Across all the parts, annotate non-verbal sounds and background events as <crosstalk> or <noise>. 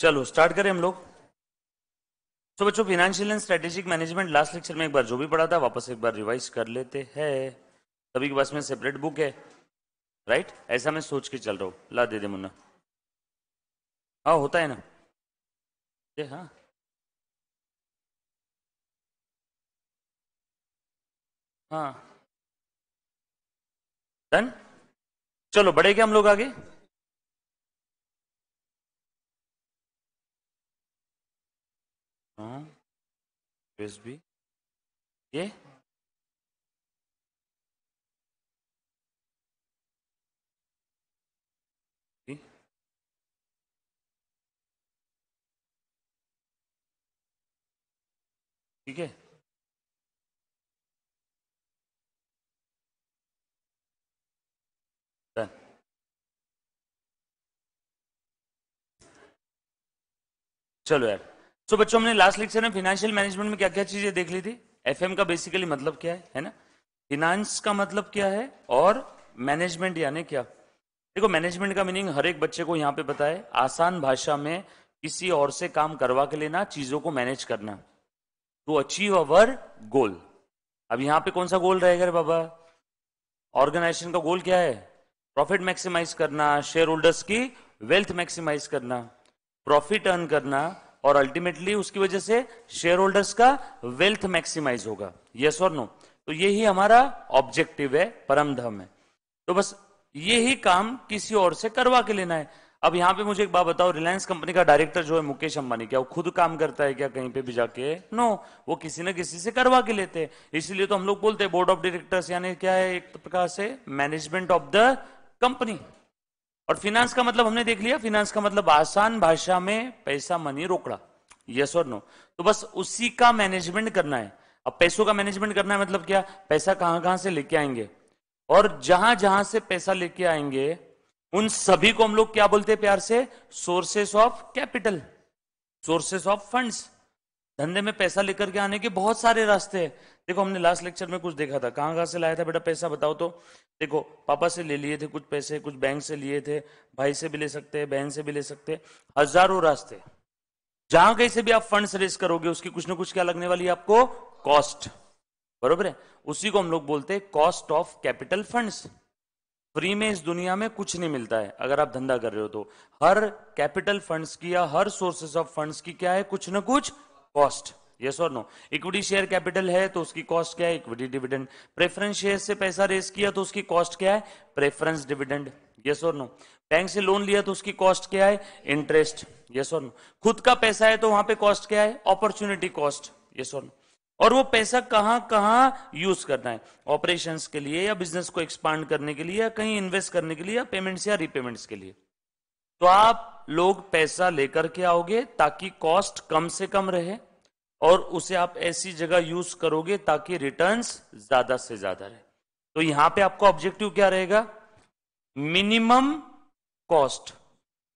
चलो स्टार्ट करें हम लोग तो बच्चों financial and strategic management last lecture में एक बार जो भी पढ़ा था वापस एक बार रिवाइज कर लेते हैं सभी के पास में सेपरेट बुक है राइट ऐसा मैं सोच के चल रहा हूँ ला दे दे मुन्ना हाँ होता है ना दे हाँ हाँ डन चलो बढ़े क्या हम लोग आगे हाँ यूएसबी ये ठीक है चलो यार सो तो बच्चों हमने लास्ट लेक्चर में फाइनेंशियल मैनेजमेंट में क्या क्या चीजें देख ली थी एफ का बेसिकली मतलब क्या है है ना फिनांस का मतलब क्या है और मैनेजमेंट यानी क्या देखो मैनेजमेंट का मीनिंग हर एक बच्चे को यहाँ पे बताए आसान भाषा में किसी और से काम करवा के लेना चीजों को मैनेज करना टू अचीव अवर गोल अब यहाँ पे कौन सा गोल रहेगा रे बाबा ऑर्गेनाइजेशन का गोल क्या है प्रॉफिट मैक्सिमाइज करना शेयर होल्डर्स की वेल्थ मैक्सिमाइज करना प्रॉफिट अर्न करना और अल्टीमेटली उसकी वजह से शेयर होल्डर्स का वेल्थ मैक्सिमाइज होगा यस और नो तो ये ही हमारा ऑब्जेक्टिव है परम धर्म है तो बस ये ही काम किसी और से करवा के लेना है अब यहाँ पे मुझे एक बात बताओ रिलायंस कंपनी का डायरेक्टर जो है मुकेश अंबानी क्या वो खुद काम करता है क्या कहीं पे भी जाके नो वो किसी ना किसी से करवा के लेते हैं इसीलिए तो हम लोग बोलते हैं बोर्ड ऑफ डायरेक्टर्स यानी क्या है एक प्रकार से मैनेजमेंट ऑफ द कंपनी और फिनांस का मतलब हमने देख लिया फिनांस का मतलब आसान भाषा में पैसा मनी रोकड़ा यस और नो तो बस उसी का मैनेजमेंट करना है अब पैसों का मैनेजमेंट करना है मतलब क्या पैसा कहां कहां से लेके आएंगे और जहां जहां से पैसा लेके आएंगे उन सभी को हम लोग क्या बोलते हैं प्यार से sources of capital sources of funds धंधे में पैसा लेकर के आने के बहुत सारे रास्ते हैं देखो हमने लास्ट लेक्चर में कुछ देखा था कहाँ कहाँ से लाया था बेटा पैसा बताओ तो देखो पापा से ले लिए थे कुछ पैसे कुछ बैंक से लिए थे भाई से भी ले सकते हैं बहन से भी ले सकते हैं हजारों रास्ते जहां कहीं से भी आप फंड्स रेस करोगे उसकी कुछ ना कुछ क्या लगने वाली है आपको कॉस्ट बरोबर है उसी को हम लोग बोलते हैं cost of capital funds free में इस दुनिया में कुछ नहीं मिलता है अगर आप धंधा कर रहे हो तो हर कैपिटल फंड्स की या हर सोर्सेस ऑफ फंड्स की क्या है कुछ ना कुछ कॉस्ट यस और नो इक्विटी शेयर कैपिटल है तो उसकी कॉस्ट क्या है इक्विटी डिविडेंड प्रेफरेंस शेयर से पैसा रेस किया तो उसकी कॉस्ट क्या है प्रेफरेंस डिविडेंड यस और नो बैंक से लोन लिया तो उसकी कॉस्ट क्या है इंटरेस्ट यस और नो खुद का पैसा है तो वहां पे कॉस्ट क्या है अपॉर्चुनिटी कॉस्ट यस और नो और वो पैसा कहाँ कहाँ यूज करना है ऑपरेशन के लिए या बिजनेस को एक्सपांड करने के लिए या कहीं इन्वेस्ट करने के लिए या पेमेंट्स या रीपेमेंट्स के लिए तो आप लोग पैसा लेकर के आओगे ताकि कॉस्ट कम से कम रहे और उसे आप ऐसी जगह यूज करोगे ताकि रिटर्न्स ज्यादा से ज्यादा रहे तो यहां पे आपका ऑब्जेक्टिव क्या रहेगा मिनिमम कॉस्ट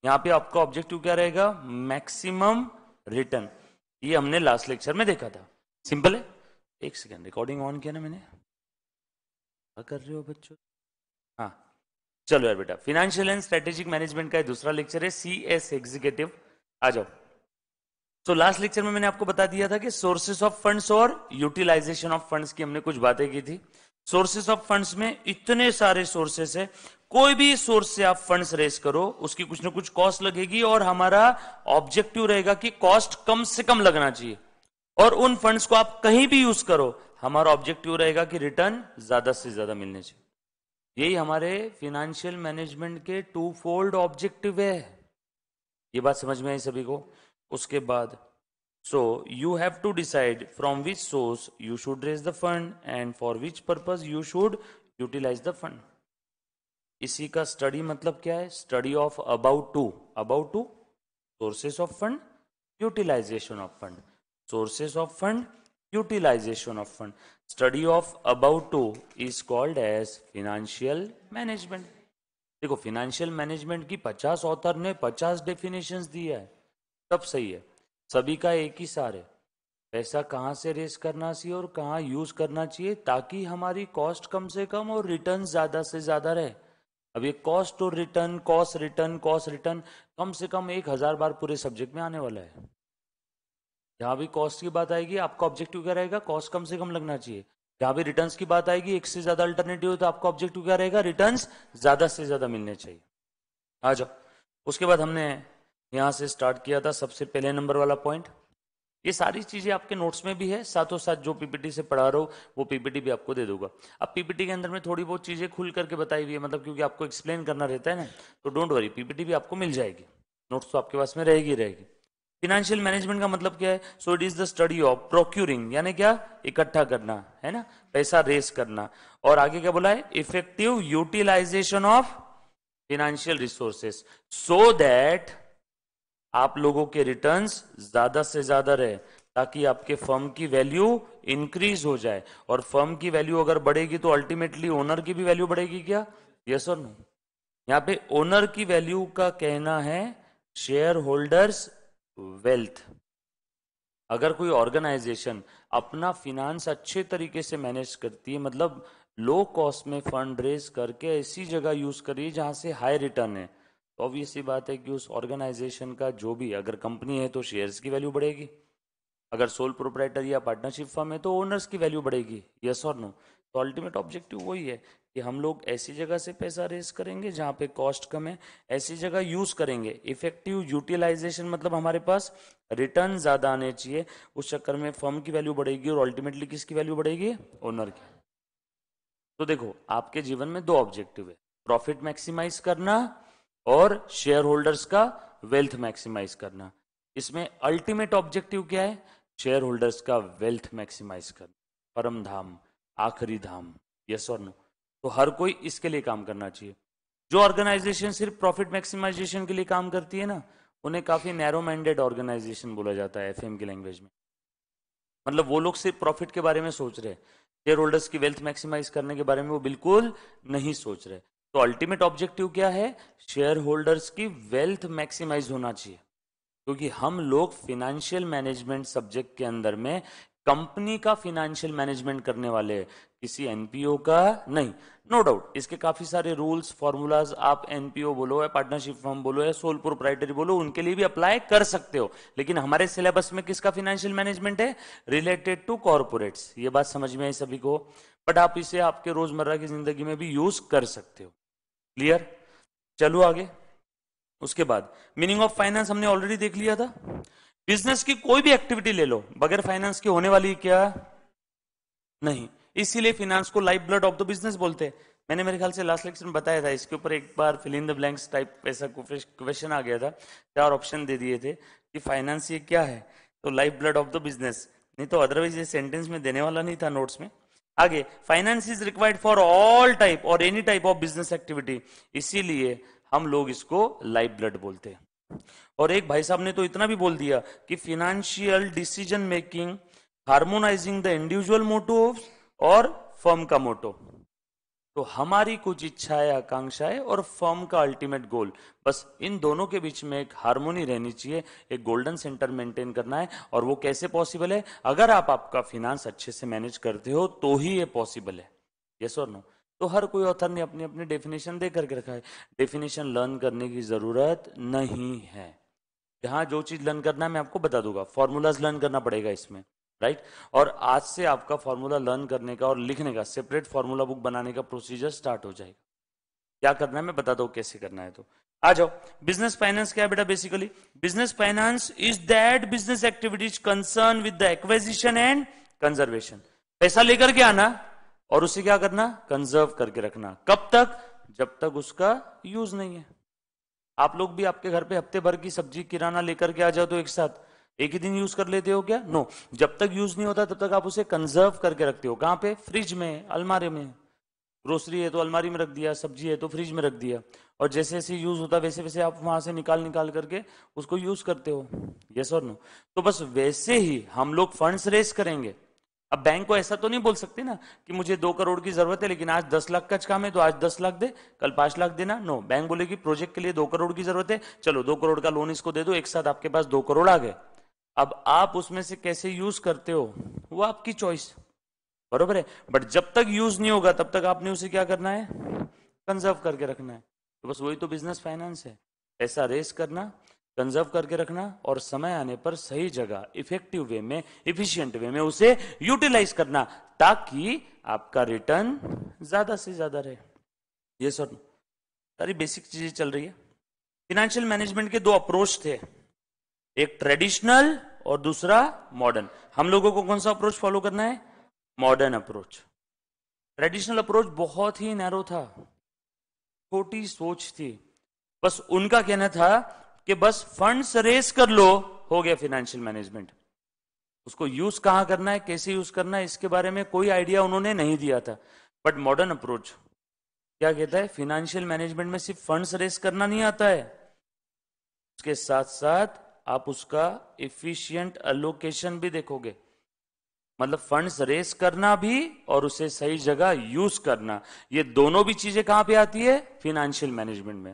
यहां पे आपका ऑब्जेक्टिव क्या रहेगा मैक्सिमम रिटर्न ये हमने लास्ट लेक्चर में देखा था सिंपल है एक सेकेंड रिकॉर्डिंग ऑन किया ना मैंने क्या कर रहे हो बच्चों हाँ चलो यार बेटा फिनेंशियल एंड स्ट्रेटेजिक मैनेजमेंट का दूसरा लेक्चर है सी एस एग्जीक्यूटिव आ जाओ तो लास्ट लेक्चर में मैंने आपको बता दिया था कि सोर्सेस ऑफ फंड्स और यूटिलाइजेशन ऑफ फंड्स की हमने कुछ बातें की थी सोर्सेस ऑफ फंड्स में इतने सारे सोर्सेस है कोई भी सोर्स से आप फंड्स रेस करो उसकी कुछ ना कुछ कॉस्ट लगेगी और हमारा ऑब्जेक्टिव रहेगा कि कॉस्ट कम से कम लगना चाहिए और उन फंड्स को आप कहीं भी यूज करो हमारा ऑब्जेक्टिव रहेगा कि रिटर्न ज्यादा से ज्यादा मिलने चाहिए यही हमारे फिनेंशियल मैनेजमेंट के टू फोल्ड ऑब्जेक्टिव है ये बात समझ में आई सभी को उसके बाद so you have to decide from which source you should raise the fund and for which purpose you should utilize the fund इसी का स्टडी मतलब क्या है study of about to about to sources of fund utilization of fund sources of fund utilization of fund study of about to is called as financial management देखो financial management की 50 author ने 50 definitions दिया है सब सही है सभी का एक ही सार है पैसा कहाँ से रेस करना चाहिए और कहाँ यूज करना चाहिए ताकि हमारी कॉस्ट कम से कम और रिटर्न ज्यादा से ज्यादा रहे अब ये कॉस्ट और return cost return cost return कम से कम एक हजार बार पूरे सब्जेक्ट में आने वाला है जहां भी कॉस्ट की बात आएगी आपका ऑब्जेक्टिव क्या रहेगा कॉस्ट कम से कम लगना चाहिए जहां भी रिटर्न की बात आएगी एक से ज्यादा अल्टरनेटिव तो आपका ऑब्जेक्टिव क्या रहेगा रिटर्न ज्यादा से ज्यादा मिलने चाहिए आ जाओ उसके बाद हमने यहां से स्टार्ट किया था सबसे पहले नंबर वाला पॉइंट ये सारी चीजें आपके नोट्स में भी है साथों साथ जो पीपीटी से पढ़ा रहा हो वो पीपीटी भी आपको दे दूंगा अब पीपीटी के अंदर में थोड़ी बहुत चीजें खुल करके बताई हुई है मतलब क्योंकि आपको एक्सप्लेन करना रहता है ना तो डोंट वरी पीपीटी भी आपको मिल जाएगी नोट्स तो आपके पास में रहेगी रहेगी फिनेंशियल मैनेजमेंट का मतलब क्या है so it is the study of procuring यानी क्या इकट्ठा करना है ना पैसा रेस करना और आगे क्या बोला है effective utilization of financial resources so that आप लोगों के रिटर्न्स ज्यादा से ज्यादा रहे ताकि आपके फर्म की वैल्यू इंक्रीज हो जाए और फर्म की वैल्यू अगर बढ़ेगी तो अल्टीमेटली ओनर की भी वैल्यू बढ़ेगी क्या यस और नो यहाँ पे ओनर की वैल्यू का कहना है शेयर होल्डर्स वेल्थ अगर कोई ऑर्गेनाइजेशन अपना फिनेंस अच्छे तरीके से मैनेज करती है मतलब लो कॉस्ट में फंड रेज करके ऐसी जगह यूज करिए जहां से हाई रिटर्न है तो ऑब्वियस सी बात है कि उस ऑर्गेनाइजेशन का जो भी अगर कंपनी है तो शेयर्स की वैल्यू बढ़ेगी अगर सोल प्रोपराइटर या पार्टनरशिप फर्म है तो ओनर्स की वैल्यू बढ़ेगी यस और नो तो अल्टीमेट ऑब्जेक्टिव वही है कि हम लोग ऐसी जगह से पैसा रेस करेंगे जहाँ पे कॉस्ट कम है ऐसी जगह यूज करेंगे इफेक्टिव यूटिलाइजेशन मतलब हमारे पास रिटर्न ज्यादा आने चाहिए उस चक्कर में फर्म की वैल्यू बढ़ेगी और अल्टीमेटली किसकी वैल्यू बढ़ेगी ओनर की तो देखो आपके जीवन में दो ऑब्जेक्टिव है प्रॉफिट मैक्सिमाइज करना और शेयर होल्डर्स का वेल्थ मैक्सिमाइज करना इसमें अल्टीमेट ऑब्जेक्टिव क्या है शेयर होल्डर्स का वेल्थ मैक्सिमाइज करना परम धाम आखिरी धाम यस और नो तो हर कोई इसके लिए काम करना चाहिए जो ऑर्गेनाइजेशन सिर्फ प्रॉफिट मैक्सिमाइजेशन के लिए काम करती है ना उन्हें काफी नैरो माइंडेड ऑर्गेनाइजेशन बोला जाता है एफ की लैंग्वेज में मतलब वो लोग सिर्फ प्रॉफिट के बारे में सोच रहे हैं शेयर होल्डर्स की वेल्थ मैक्सिमाइज करने के बारे में वो बिल्कुल नहीं सोच रहे तो अल्टीमेट ऑब्जेक्टिव क्या है शेयर होल्डर्स की वेल्थ मैक्सिमाइज होना चाहिए क्योंकि हम लोग फिनेंशियल मैनेजमेंट सब्जेक्ट के अंदर में कंपनी का फिनेंशियल मैनेजमेंट करने वाले किसी एनपीओ का नहीं नो no डाउट इसके काफी सारे रूल्स फॉर्मूलाज आप एनपीओ बोलो या पार्टनरशिप फॉर्म बोलो या सोल प्रोप्राइटरी बोलो उनके लिए भी अप्लाई कर सकते हो लेकिन हमारे सिलेबस में किसका फिनेंशियल मैनेजमेंट है रिलेटेड टू कॉरपोरेट्स ये बात समझ में आई सभी को बट आप इसे आपके रोजमर्रा की जिंदगी में भी यूज कर सकते हो क्लियर चलो आगे उसके बाद मीनिंग ऑफ फाइनेंस हमने ऑलरेडी देख लिया था बिजनेस की कोई भी एक्टिविटी ले लो बगैर फाइनेंस की होने वाली क्या नहीं इसीलिए फाइनेंस को life blood of the business बोलते हैं मैंने मेरे ख्याल से लास्ट लेक्चर में बताया था इसके ऊपर एक बार fill in the blanks type ऐसा क्वेश्चन आ गया था चार ऑप्शन दे दिए थे कि फाइनेंस ये क्या है तो life blood of the business नहीं तो अदरवाइज ये सेंटेंस में देने वाला नहीं था नोट्स में आगे finance is required for all type और any type of business activity इसीलिए हम लोग इसको लाइव ब्लड बोलते हैं और एक भाई साहब ने तो इतना भी बोल दिया कि financial decision making harmonising the individual motto और फर्म का मोटो तो हमारी कुछ इच्छाएं आकांक्षाएं और फर्म का अल्टीमेट गोल बस इन दोनों के बीच में एक हारमोनी रहनी चाहिए एक गोल्डन सेंटर मेंटेन करना है और वो कैसे पॉसिबल है अगर आप आपका फिनांस अच्छे से मैनेज करते हो तो ही ये पॉसिबल है यस और नो तो हर कोई ऑथर ने अपनी अपनी डेफिनेशन दे करके रखा है डेफिनेशन लर्न करने की जरूरत नहीं है जहां जो चीज लर्न करना है मैं आपको बता दूंगा फॉर्मूलाज लर्न करना पड़ेगा इसमें राइट और आज से आपका फॉर्मूला लर्न करने का और लिखने का सेपरेट फॉर्मूला बुक बनाने का प्रोसीजर स्टार्ट हो जाएगा क्या करना है मैं बता दो कैसे करना है तो आ जाओ बिजनेस फाइनेंस क्या है बेटा basically business finance is that business activities concern with the acquisition and conservation पैसा लेकर के आना और उसे क्या करना कंजर्व करके रखना कब तक जब तक उसका यूज नहीं है आप लोग भी आपके घर पे हफ्ते भर की सब्जी किराना लेकर के आ जाओ तो एक साथ एक ही दिन यूज कर लेते हो क्या नो no. जब तक यूज नहीं होता तब तक आप उसे कंजर्व करके रखते हो कहां पे फ्रिज में अलमारी में ग्रोसरी है तो अलमारी में रख दिया सब्जी है तो फ्रिज में रख दिया और जैसे जैसे यूज होता वैसे वैसे आप वहां से निकाल निकाल करके उसको यूज करते हो यस और नो तो बस वैसे ही हम लोग फंड्स रेस करेंगे अब बैंक को ऐसा तो नहीं बोल सकते ना कि मुझे दो करोड़ की जरूरत है लेकिन आज दस लाख का काम है तो आज दस लाख दे कल पांच लाख देना नो बैंक बोलेगी प्रोजेक्ट के लिए दो करोड़ की जरूरत है चलो दो करोड़ का लोन इसको दे दो एक साथ आपके पास दो करोड़ आ गए अब आप उसमें से कैसे यूज करते हो वो आपकी चॉइस बरोबर है बट जब तक यूज नहीं होगा तब तक आपने उसे क्या करना है कंजर्व करके रखना है तो बस वही तो बिजनेस फाइनेंस है ऐसा रेस करना कंजर्व करके रखना और समय आने पर सही जगह इफेक्टिव वे में इफिशियंट वे में उसे यूटिलाइज करना ताकि आपका रिटर्न ज्यादा से ज्यादा रहे ये सर सारी बेसिक चीजें चल रही है फिनेंशियल मैनेजमेंट के दो अप्रोच थे एक ट्रेडिशनल और दूसरा मॉडर्न हम लोगों को कौन सा अप्रोच फॉलो करना है मॉडर्न अप्रोच ट्रेडिशनल अप्रोच बहुत ही नैरो था छोटी सोच थी बस उनका कहना था कि बस फंड्स रेस कर लो हो गया फाइनेंशियल मैनेजमेंट उसको यूज कहां करना है कैसे यूज करना है इसके बारे में कोई आइडिया उन्होंने नहीं दिया था बट मॉडर्न अप्रोच क्या कहता है फाइनेंशियल मैनेजमेंट में सिर्फ फंड्स रेस करना नहीं आता है उसके साथ साथ आप उसका इफिशियंट अलोकेशन भी देखोगे मतलब फंड्स रेस करना भी और उसे सही जगह यूज करना ये दोनों भी चीजें कहां पे आती है फिनेंशियल मैनेजमेंट में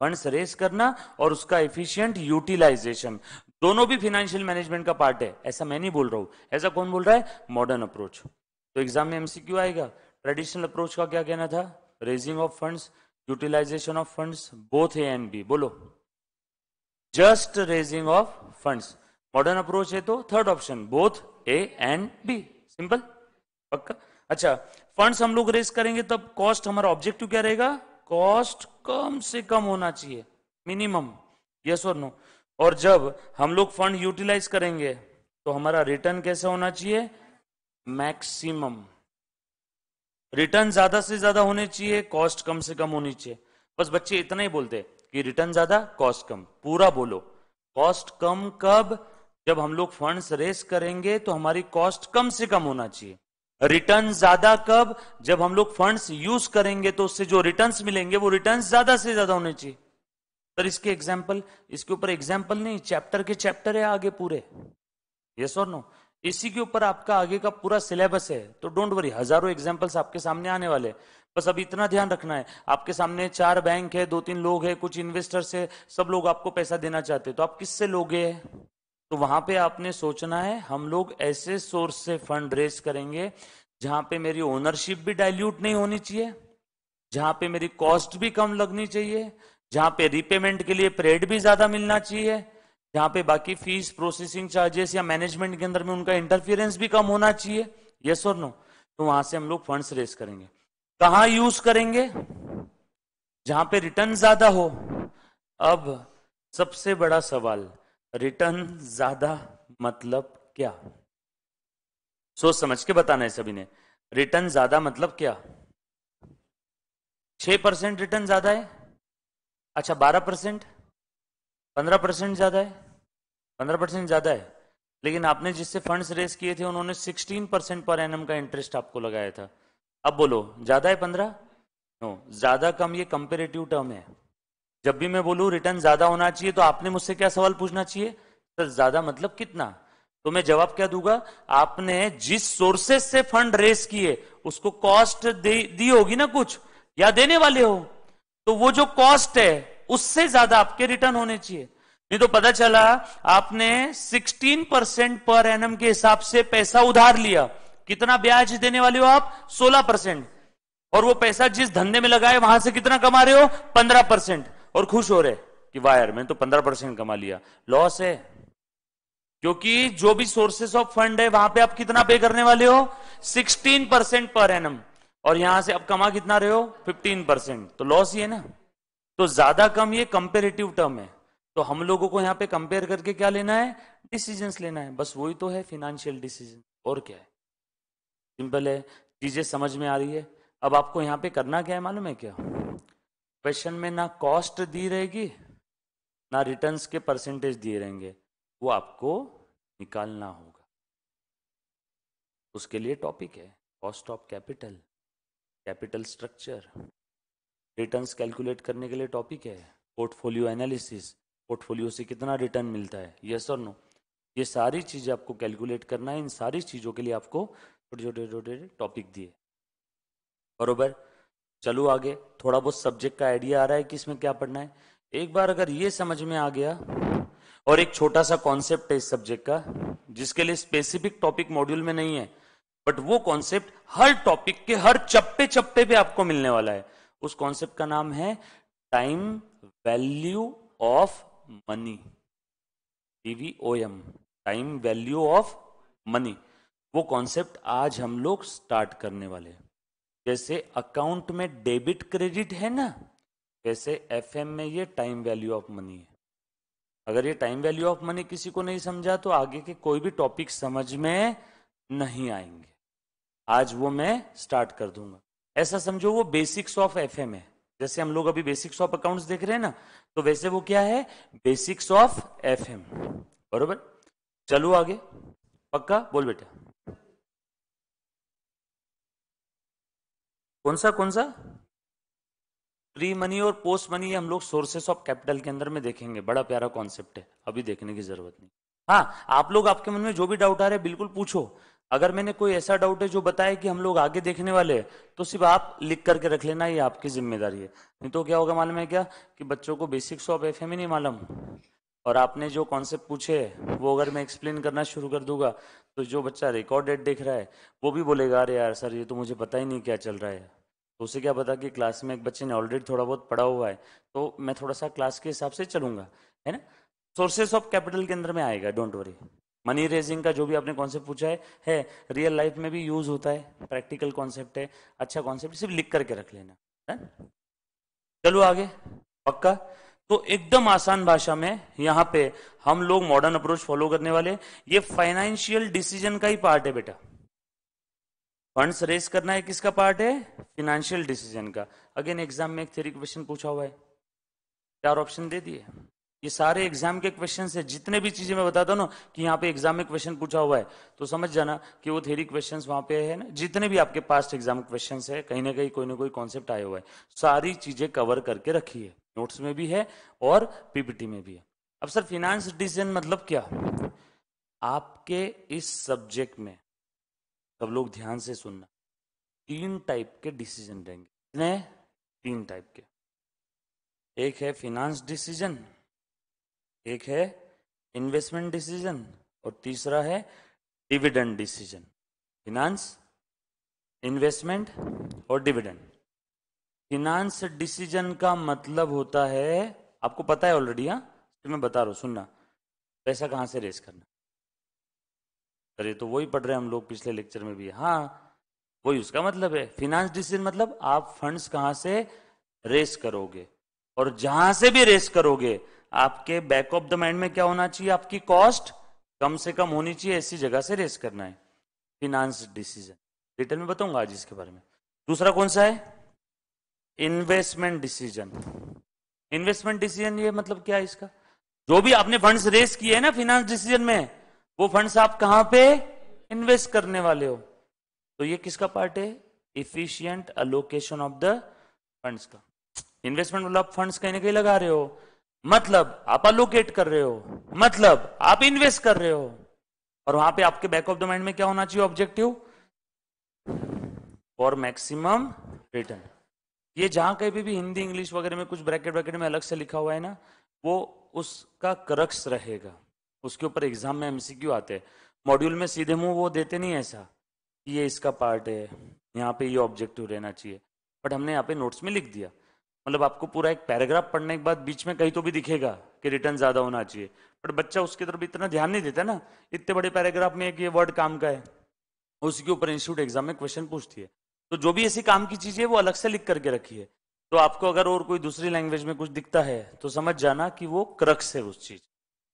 फंड्स रेस करना और उसका इफिशियंट यूटिलाइजेशन दोनों भी फिनेंशियल मैनेजमेंट का पार्ट है ऐसा मैं नहीं बोल रहा हूं ऐसा कौन बोल रहा है मॉडर्न अप्रोच तो एग्जाम में एमसीक्यू आएगा ट्रेडिशनल अप्रोच का क्या कहना था raising of funds utilisation of funds both A and B बोलो just raising of funds modern approach है तो third option both A and B simple पक्का अच्छा फंड्स हम लोग रेस करेंगे तब कॉस्ट हमारा ऑब्जेक्टिव क्या रहेगा कॉस्ट कम से कम होना चाहिए मिनिमम यस और नो और जब हम लोग फंड यूटिलाइज करेंगे तो हमारा रिटर्न कैसे होना चाहिए मैक्सिमम रिटर्न ज्यादा से ज्यादा होने चाहिए कॉस्ट कम से कम होनी चाहिए बस बच्चे इतना ही बोलते हैं कि रिटर्न ज्यादा कॉस्ट कम पूरा बोलो कॉस्ट कम कब जब हम लोग फंड्स रेस करेंगे तो हमारी कॉस्ट कम से कम होना चाहिए रिटर्न ज्यादा कब जब हम लोग फंड्स यूज करेंगे तो उससे जो रिटर्न्स मिलेंगे वो रिटर्न्स ज्यादा से ज्यादा होने चाहिए पर इसके एग्जांपल इसके ऊपर एग्जांपल नहीं चैप्टर के चैप्टर है आगे पूरे यस और नो इसी के ऊपर आपका आगे का पूरा सिलेबस है तो डोंट वरी हजारों एग्जाम्पल्स आपके सामने आने वाले बस अब इतना ध्यान रखना है आपके सामने चार बैंक है दो तीन लोग हैं कुछ इन्वेस्टर्स है सब लोग आपको पैसा देना चाहते हैं तो आप किससे लोगे तो वहां पे आपने सोचना है हम लोग ऐसे सोर्स से फंड रेज करेंगे जहां पे मेरी ओनरशिप भी डाइल्यूट नहीं होनी चाहिए जहां पे मेरी कॉस्ट भी कम लगनी चाहिए जहां पे रिपेमेंट के लिए प्रेड भी ज्यादा मिलना चाहिए जहां पे बाकी फीस प्रोसेसिंग चार्जेस या मैनेजमेंट के अंदर में उनका इंटरफियरेंस भी कम होना चाहिए यस और नो तो वहां से हम लोग फंड्स रेस करेंगे कहा यूज करेंगे जहां पे रिटर्न ज्यादा हो अब सबसे बड़ा सवाल रिटर्न ज्यादा मतलब क्या सोच समझ के बताना है सभी ने रिटर्न ज्यादा मतलब क्या छह परसेंट रिटर्न ज्यादा है अच्छा बारह परसेंट पंद्रह परसेंट ज्यादा है पंद्रह परसेंट ज्यादा है लेकिन आपने जिससे फंड्स रेस किए थे उन्होंने सिक्सटीन परसेंट पर एनम का इंटरेस्ट आपको लगाया था अब बोलो ज्यादा है पंद्रह नो ज्यादा कम ये कंपेरेटिव टर्म है जब भी मैं बोलू रिटर्न ज्यादा होना चाहिए तो आपने मुझसे क्या सवाल पूछना चाहिए सर ज्यादा मतलब कितना तो मैं जवाब क्या दूंगा आपने जिस सोर्सेस से फंड रेस किए उसको कॉस्ट दी होगी ना कुछ या देने वाले हो तो वो जो कॉस्ट है उससे ज्यादा आपके रिटर्न होने चाहिए नहीं तो पता चला आपने 16 परसेंट पर एनएम के हिसाब से पैसा उधार लिया कितना ब्याज देने वाले हो आप सोलह परसेंट और वो पैसा जिस धंधे में लगाए वहां से कितना कमा रहे हो पंद्रह परसेंट और खुश हो रहे कि वायर मैंने तो पंद्रह परसेंट कमा लिया लॉस है क्योंकि जो भी सोर्सेस ऑफ फंड है वहां पे आप कितना पे करने वाले हो सिक्सटीन परसेंट पर एन और यहां से आप कमा कितना रहे हो फिफ्टीन परसेंट तो लॉस ही है ना तो ज्यादा कम ये कंपेरेटिव टर्म है तो हम लोगों को यहां पे कंपेयर करके क्या लेना है डिसीजंस लेना है बस वही तो है फिनेंशियल डिसीजन और क्या है सिंपल है चीज़ें समझ में आ रही है अब आपको यहां पे करना क्या है मालूम है क्या क्वेश्चन में ना कॉस्ट दी रहेगी ना रिटर्न्स के परसेंटेज दिए रहेंगे वो आपको निकालना होगा उसके लिए टॉपिक है cost of capital capital structure returns calculate करने के लिए टॉपिक है पोर्टफोलियो एनालिसिस पोर्टफोलियो से कितना रिटर्न मिलता है यस और नो ये सारी चीज़ें आपको कैलकुलेट करना है इन सारी चीज़ों के लिए आपको छोटे छोटे छोटे टॉपिक दिए बरोबर चलो आगे थोड़ा बहुत सब्जेक्ट का आइडिया आ रहा है कि इसमें क्या पढ़ना है एक बार अगर ये समझ में आ गया और एक छोटा सा कॉन्सेप्ट है इस सब्जेक्ट का जिसके लिए स्पेसिफिक टॉपिक मॉड्यूल में नहीं है बट वो कॉन्सेप्ट हर टॉपिक के हर चप्पे चप्पे पे आपको मिलने वाला है उस कॉन्सेप्ट का नाम है time value of money um time value of money वो कॉन्सेप्ट आज हम लोग स्टार्ट करने वाले जैसे अकाउंट में डेबिट क्रेडिट है ना वैसे एफ में ये टाइम वैल्यू ऑफ मनी है अगर ये टाइम वैल्यू ऑफ मनी किसी को नहीं समझा तो आगे के कोई भी टॉपिक समझ में नहीं आएंगे आज वो मैं स्टार्ट कर दूंगा ऐसा समझो वो बेसिक्स ऑफ एफ है जैसे हम लोग अभी बेसिक्स ऑफ अकाउंट्स देख रहे हैं ना तो वैसे वो क्या है बेसिक्स ऑफ एफ बरोबर चलो आगे पक्का बोल बेटा कौन सा कौन सा प्री मनी और पोस्ट मनी हम लोग सोर्सेस ऑफ कैपिटल के अंदर में देखेंगे बड़ा प्यारा कॉन्सेप्ट है अभी देखने की जरूरत नहीं हाँ आप लोग आपके मन में जो भी डाउट आ रहा है बिल्कुल पूछो अगर मैंने कोई ऐसा डाउट है जो बताया कि हम लोग आगे देखने वाले हैं तो सिर्फ आप लिख करके रख लेना ये आपकी जिम्मेदारी है नहीं तो क्या होगा मालूम है क्या कि बच्चों को बेसिक्स ऑफ एफ ही नहीं मालूम और आपने जो कॉन्सेप्ट पूछे वो अगर मैं एक्सप्लेन करना शुरू कर दूंगा तो जो बच्चा रिकॉर्डेड देख रहा है वो भी बोलेगा अरे यार सर ये तो मुझे पता ही नहीं क्या चल रहा है तो उसे क्या पता कि क्लास में एक बच्चे ने ऑलरेडी थोड़ा बहुत पढ़ा हुआ है तो मैं थोड़ा सा क्लास के हिसाब से चलूंगा है ना सोर्सेस ऑफ कैपिटल के अंदर में आएगा डोंट वरी मनी रेजिंग का जो भी आपने कॉन्सेप्ट पूछा है है रियल लाइफ में भी यूज होता है प्रैक्टिकल कॉन्सेप्ट है अच्छा कॉन्सेप्ट सिर्फ लिख करके रख लेना है चलो आगे पक्का तो एकदम आसान भाषा में यहां पे हम लोग मॉडर्न अप्रोच फॉलो करने वाले ये फाइनेंशियल डिसीजन का ही पार्ट है बेटा फंड्स रेस करना है किसका पार्ट है फिनेंशियल डिसीजन का अगेन एग्जाम में एक थ्योरी क्वेश्चन पूछा हुआ है चार ऑप्शन दे दिए ये सारे एग्जाम के क्वेश्चन है जितने भी चीजें मैं बताता हूँ ना कि यहाँ पे एग्जाम में क्वेश्चन पूछा हुआ है तो समझ जाना कि वो थेरी क्वेश्चन वहां पे है ना जितने भी आपके पास्ट एग्जाम क्वेश्चन है कहीं ना कहीं कोई ना कोई कॉन्सेप्ट आया हुआ है सारी चीजें कवर करके रखी है नोट्स में भी है और पीपीटी में भी है अब सर फिनेंस डिसीजन मतलब क्या आपके इस सब्जेक्ट में सब लोग ध्यान से सुनना तीन टाइप के डिसीजन रहेंगे कितने तीन टाइप के एक है फिनेंस डिसीजन एक है इन्वेस्टमेंट डिसीजन और तीसरा है डिविडेंड डिसीजन फिनेंस इन्वेस्टमेंट और डिविडेंड फिनांस डिसीजन का मतलब होता है आपको पता है ऑलरेडी हाँ तो मैं बता रहा हूँ सुनना पैसा कहाँ से रेस करना अरे तो वही पढ़ रहे हैं हम लोग पिछले लेक्चर में भी हाँ वही उसका मतलब है फिनांस डिसीजन मतलब आप फंड्स कहां से रेस करोगे और जहां से भी रेस करोगे आपके बैक ऑफ द माइंड में क्या होना चाहिए आपकी कॉस्ट कम से कम होनी चाहिए ऐसी जगह से रेस करना है फिनांस डिसीजन डिटेल में बताऊंगा आज इसके बारे में दूसरा कौन सा है इन्वेस्टमेंट डिसीजन इन्वेस्टमेंट डिसीजन ये मतलब क्या है इसका जो भी आपने फंड्स रेस किए हैं ना फिनेंस डिसीजन में वो फंड्स आप कहां पे इन्वेस्ट करने वाले हो तो ये किसका पार्ट है efficient allocation of the funds का इन्वेस्टमेंट मतलब आप फंड्स कहीं ना कहीं लगा रहे हो मतलब आप अलोकेट कर रहे हो मतलब आप इन्वेस्ट कर रहे हो और वहां पे आपके बैक ऑफ द माइंड में क्या होना चाहिए ऑब्जेक्टिव फॉर मैक्सिमम रिटर्न ये जहां कहीं भी हिंदी इंग्लिश वगैरह में कुछ ब्रैकेट ब्रैकेट में अलग से लिखा हुआ है ना वो उसका करक्स रहेगा उसके ऊपर एग्जाम में एमसीक्यू आते हैं मॉड्यूल में सीधे मुंह वो देते नहीं ऐसा कि ये इसका पार्ट है यहाँ पे ये ऑब्जेक्टिव रहना चाहिए बट हमने यहाँ पे नोट्स में लिख दिया मतलब आपको पूरा एक पैराग्राफ पढ़ने के बाद बीच में कहीं तो भी दिखेगा कि रिटर्न ज्यादा होना चाहिए बट बच्चा उसकी तरफ इतना ध्यान नहीं देता ना इतने बड़े पैराग्राफ में एक ये वर्ड काम का है उसके ऊपर इंस्टीट्यूट एग्जाम में क्वेश्चन पूछती है तो जो भी ऐसी काम की चीज़ है वो अलग से लिख करके रखी है तो आपको अगर और कोई दूसरी लैंग्वेज में कुछ दिखता है तो समझ जाना कि वो क्रक्स है उस चीज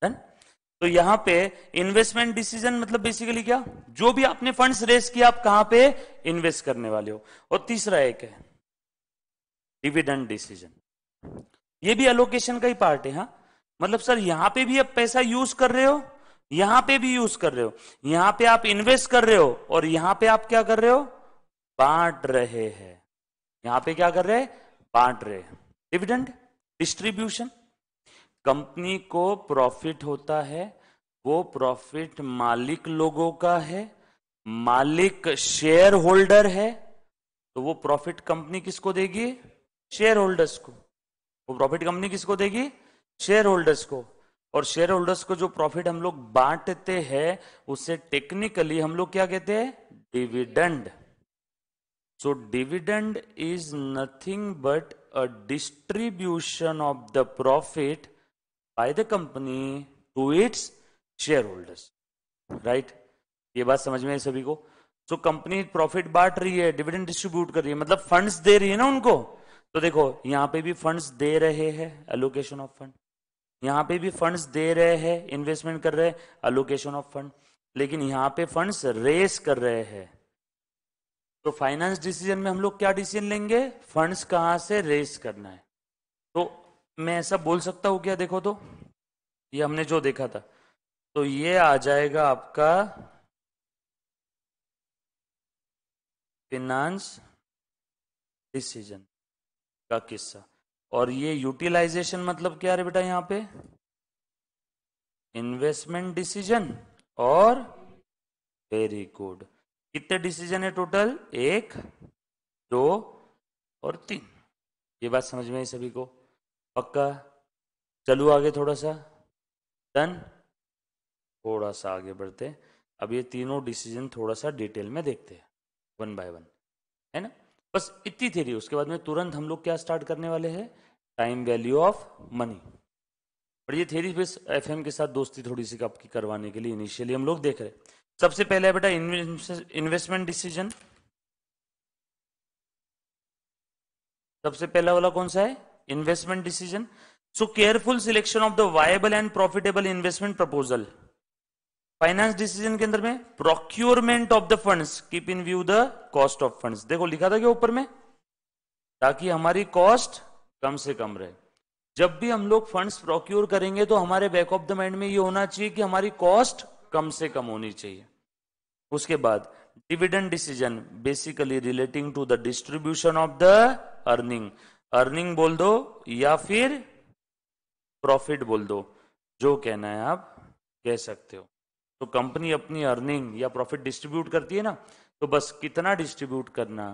है तो यहाँ पे इन्वेस्टमेंट डिसीजन मतलब बेसिकली क्या जो भी आपने फंड्स रेस किया आप कहां पे इन्वेस्ट करने वाले हो और तीसरा एक है डिविडेंड डिसीजन ये भी अलोकेशन का ही पार्ट है हा मतलब सर यहां पे भी आप पैसा यूज कर रहे हो यहां पे भी यूज कर रहे हो यहां पे आप इन्वेस्ट कर रहे हो और यहां पे आप क्या कर रहे हो बांट रहे हैं यहां पे क्या कर रहे हैं बांट रहे हैं डिविडेंड डिस्ट्रीब्यूशन कंपनी को प्रॉफिट होता है वो प्रॉफिट मालिक लोगों का है मालिक शेयर होल्डर है तो वो प्रॉफिट कंपनी किसको देगी शेयर होल्डर्स को वो प्रॉफिट कंपनी किसको देगी शेयर होल्डर्स को और शेयर होल्डर्स को जो प्रॉफिट हम लोग बांटते हैं उसे टेक्निकली हम लोग क्या कहते हैं dividend So dividend is nothing but a distribution of the profit by the company to its shareholders, right? ये बात समझ में आई सभी को सो कंपनी प्रॉफिट बांट रही है डिविडेंड डिस्ट्रीब्यूट कर रही है मतलब फंड्स दे रही है ना उनको तो देखो यहाँ पे भी फंड्स दे रहे हैं एलोकेशन ऑफ फंड यहाँ पे भी फंड्स दे रहे हैं इन्वेस्टमेंट कर रहे हैं एलोकेशन ऑफ फंड लेकिन यहाँ पे फंड्स रेस कर रहे हैं तो फाइनेंस डिसीजन में हम लोग क्या डिसीजन लेंगे फंड्स कहां से रेस करना है तो मैं ऐसा बोल सकता हूं क्या देखो तो ये हमने जो देखा था तो ये आ जाएगा आपका फिनांस डिसीजन का किस्सा और ये यूटिलाइजेशन मतलब क्या है बेटा यहाँ पे इन्वेस्टमेंट डिसीजन और वेरी गुड कितने डिसीजन है टोटल एक दो और तीन ये बात समझ में आई सभी को पक्का चलो आगे थोड़ा सा डन थोड़ा सा आगे बढ़ते अब ये तीनों डिसीजन थोड़ा सा डिटेल में देखते हैं वन बाय वन है ना बस इतनी थेरी उसके बाद में तुरंत हम लोग क्या स्टार्ट करने वाले हैं टाइम वैल्यू ऑफ मनी और ये थेरी बस एफएम के साथ दोस्ती थोड़ी सी आपकी करवाने के लिए इनिशियली हम लोग देख रहे हैं सबसे पहले बेटा इन्वेस्टमेंट डिसीजन सबसे पहला वाला कौन सा है investment decision so careful selection of the viable and profitable investment proposal finance decision के अंदर में procurement of the funds keep in view the cost of funds देखो लिखा था क्या ऊपर में ताकि हमारी कॉस्ट कम से कम रहे जब भी हम लोग फंड्स प्रोक्योर करेंगे तो हमारे बैक ऑफ द माइंड में ये होना चाहिए कि हमारी कॉस्ट कम से कम होनी चाहिए उसके बाद dividend decision basically relating to the distribution of the earning earning बोल दो या फिर प्रॉफिट बोल दो जो कहना है आप कह सकते हो तो कंपनी अपनी अर्निंग या प्रॉफिट डिस्ट्रीब्यूट करती है ना तो बस कितना डिस्ट्रीब्यूट करना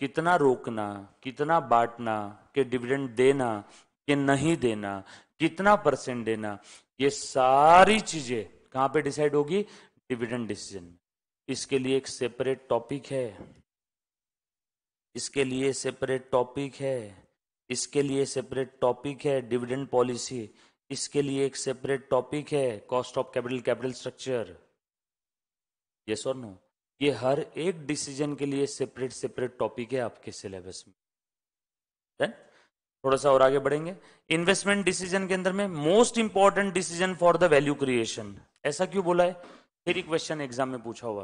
कितना रोकना कितना बांटना के डिविडेंड देना के नहीं देना कितना परसेंट देना ये सारी चीजें कहां पे डिसाइड होगी डिविडेंड डिसीजन में इसके लिए एक सेपरेट टॉपिक है इसके लिए सेपरेट टॉपिक है इसके लिए सेपरेट टॉपिक है डिविडेंड पॉलिसी इसके लिए एक सेपरेट टॉपिक है cost of capital capital structure yes और नो ये हर एक डिसीजन के लिए सेपरेट सेपरेट टॉपिक है आपके सिलेबस में देन थोड़ा सा और आगे बढ़ेंगे इन्वेस्टमेंट डिसीजन के अंदर में most important decision for the value creation ऐसा क्यों बोला है थ्री क्वेश्चन एग्जाम में पूछा हुआ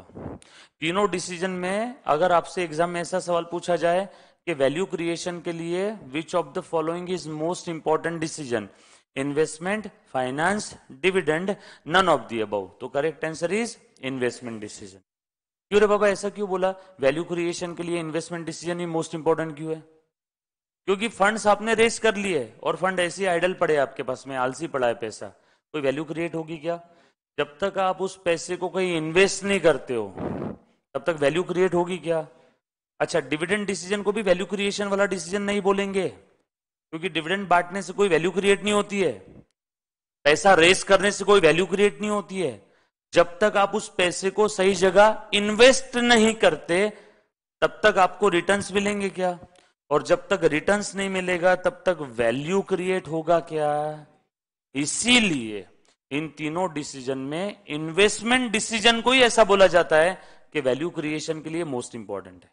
तीनों डिसीजन में अगर आपसे एग्जाम में ऐसा सवाल पूछा जाए कि वैल्यू क्रिएशन के लिए which of the following is most important decision investment finance dividend none of the above तो correct answer is investment decision क्यों रे बाबा ऐसा क्यों बोला वैल्यू क्रिएशन के लिए इन्वेस्टमेंट डिसीजन ही मोस्ट इंपॉर्टेंट क्यों है क्योंकि फंड्स आपने रेस कर लिए और फंड ऐसे आइडल पड़े आपके पास में आलसी पड़ा है पैसा कोई वैल्यू क्रिएट होगी क्या जब तक आप उस पैसे को कहीं इन्वेस्ट नहीं करते हो तब तक वैल्यू क्रिएट होगी क्या अच्छा डिविडेंड डिसीजन को भी वैल्यू क्रिएशन वाला डिसीजन नहीं बोलेंगे क्योंकि डिविडेंड बांटने से कोई वैल्यू क्रिएट नहीं होती है पैसा रेस करने से कोई वैल्यू क्रिएट नहीं होती है जब तक आप उस पैसे को सही जगह इन्वेस्ट नहीं करते तब तक आपको रिटर्न्स मिलेंगे क्या और जब तक रिटर्न्स नहीं मिलेगा तब तक वैल्यू क्रिएट होगा क्या इसीलिए इन तीनों डिसीजन में इन्वेस्टमेंट डिसीजन को ही ऐसा बोला जाता है कि वैल्यू क्रिएशन के लिए मोस्ट इंपॉर्टेंट है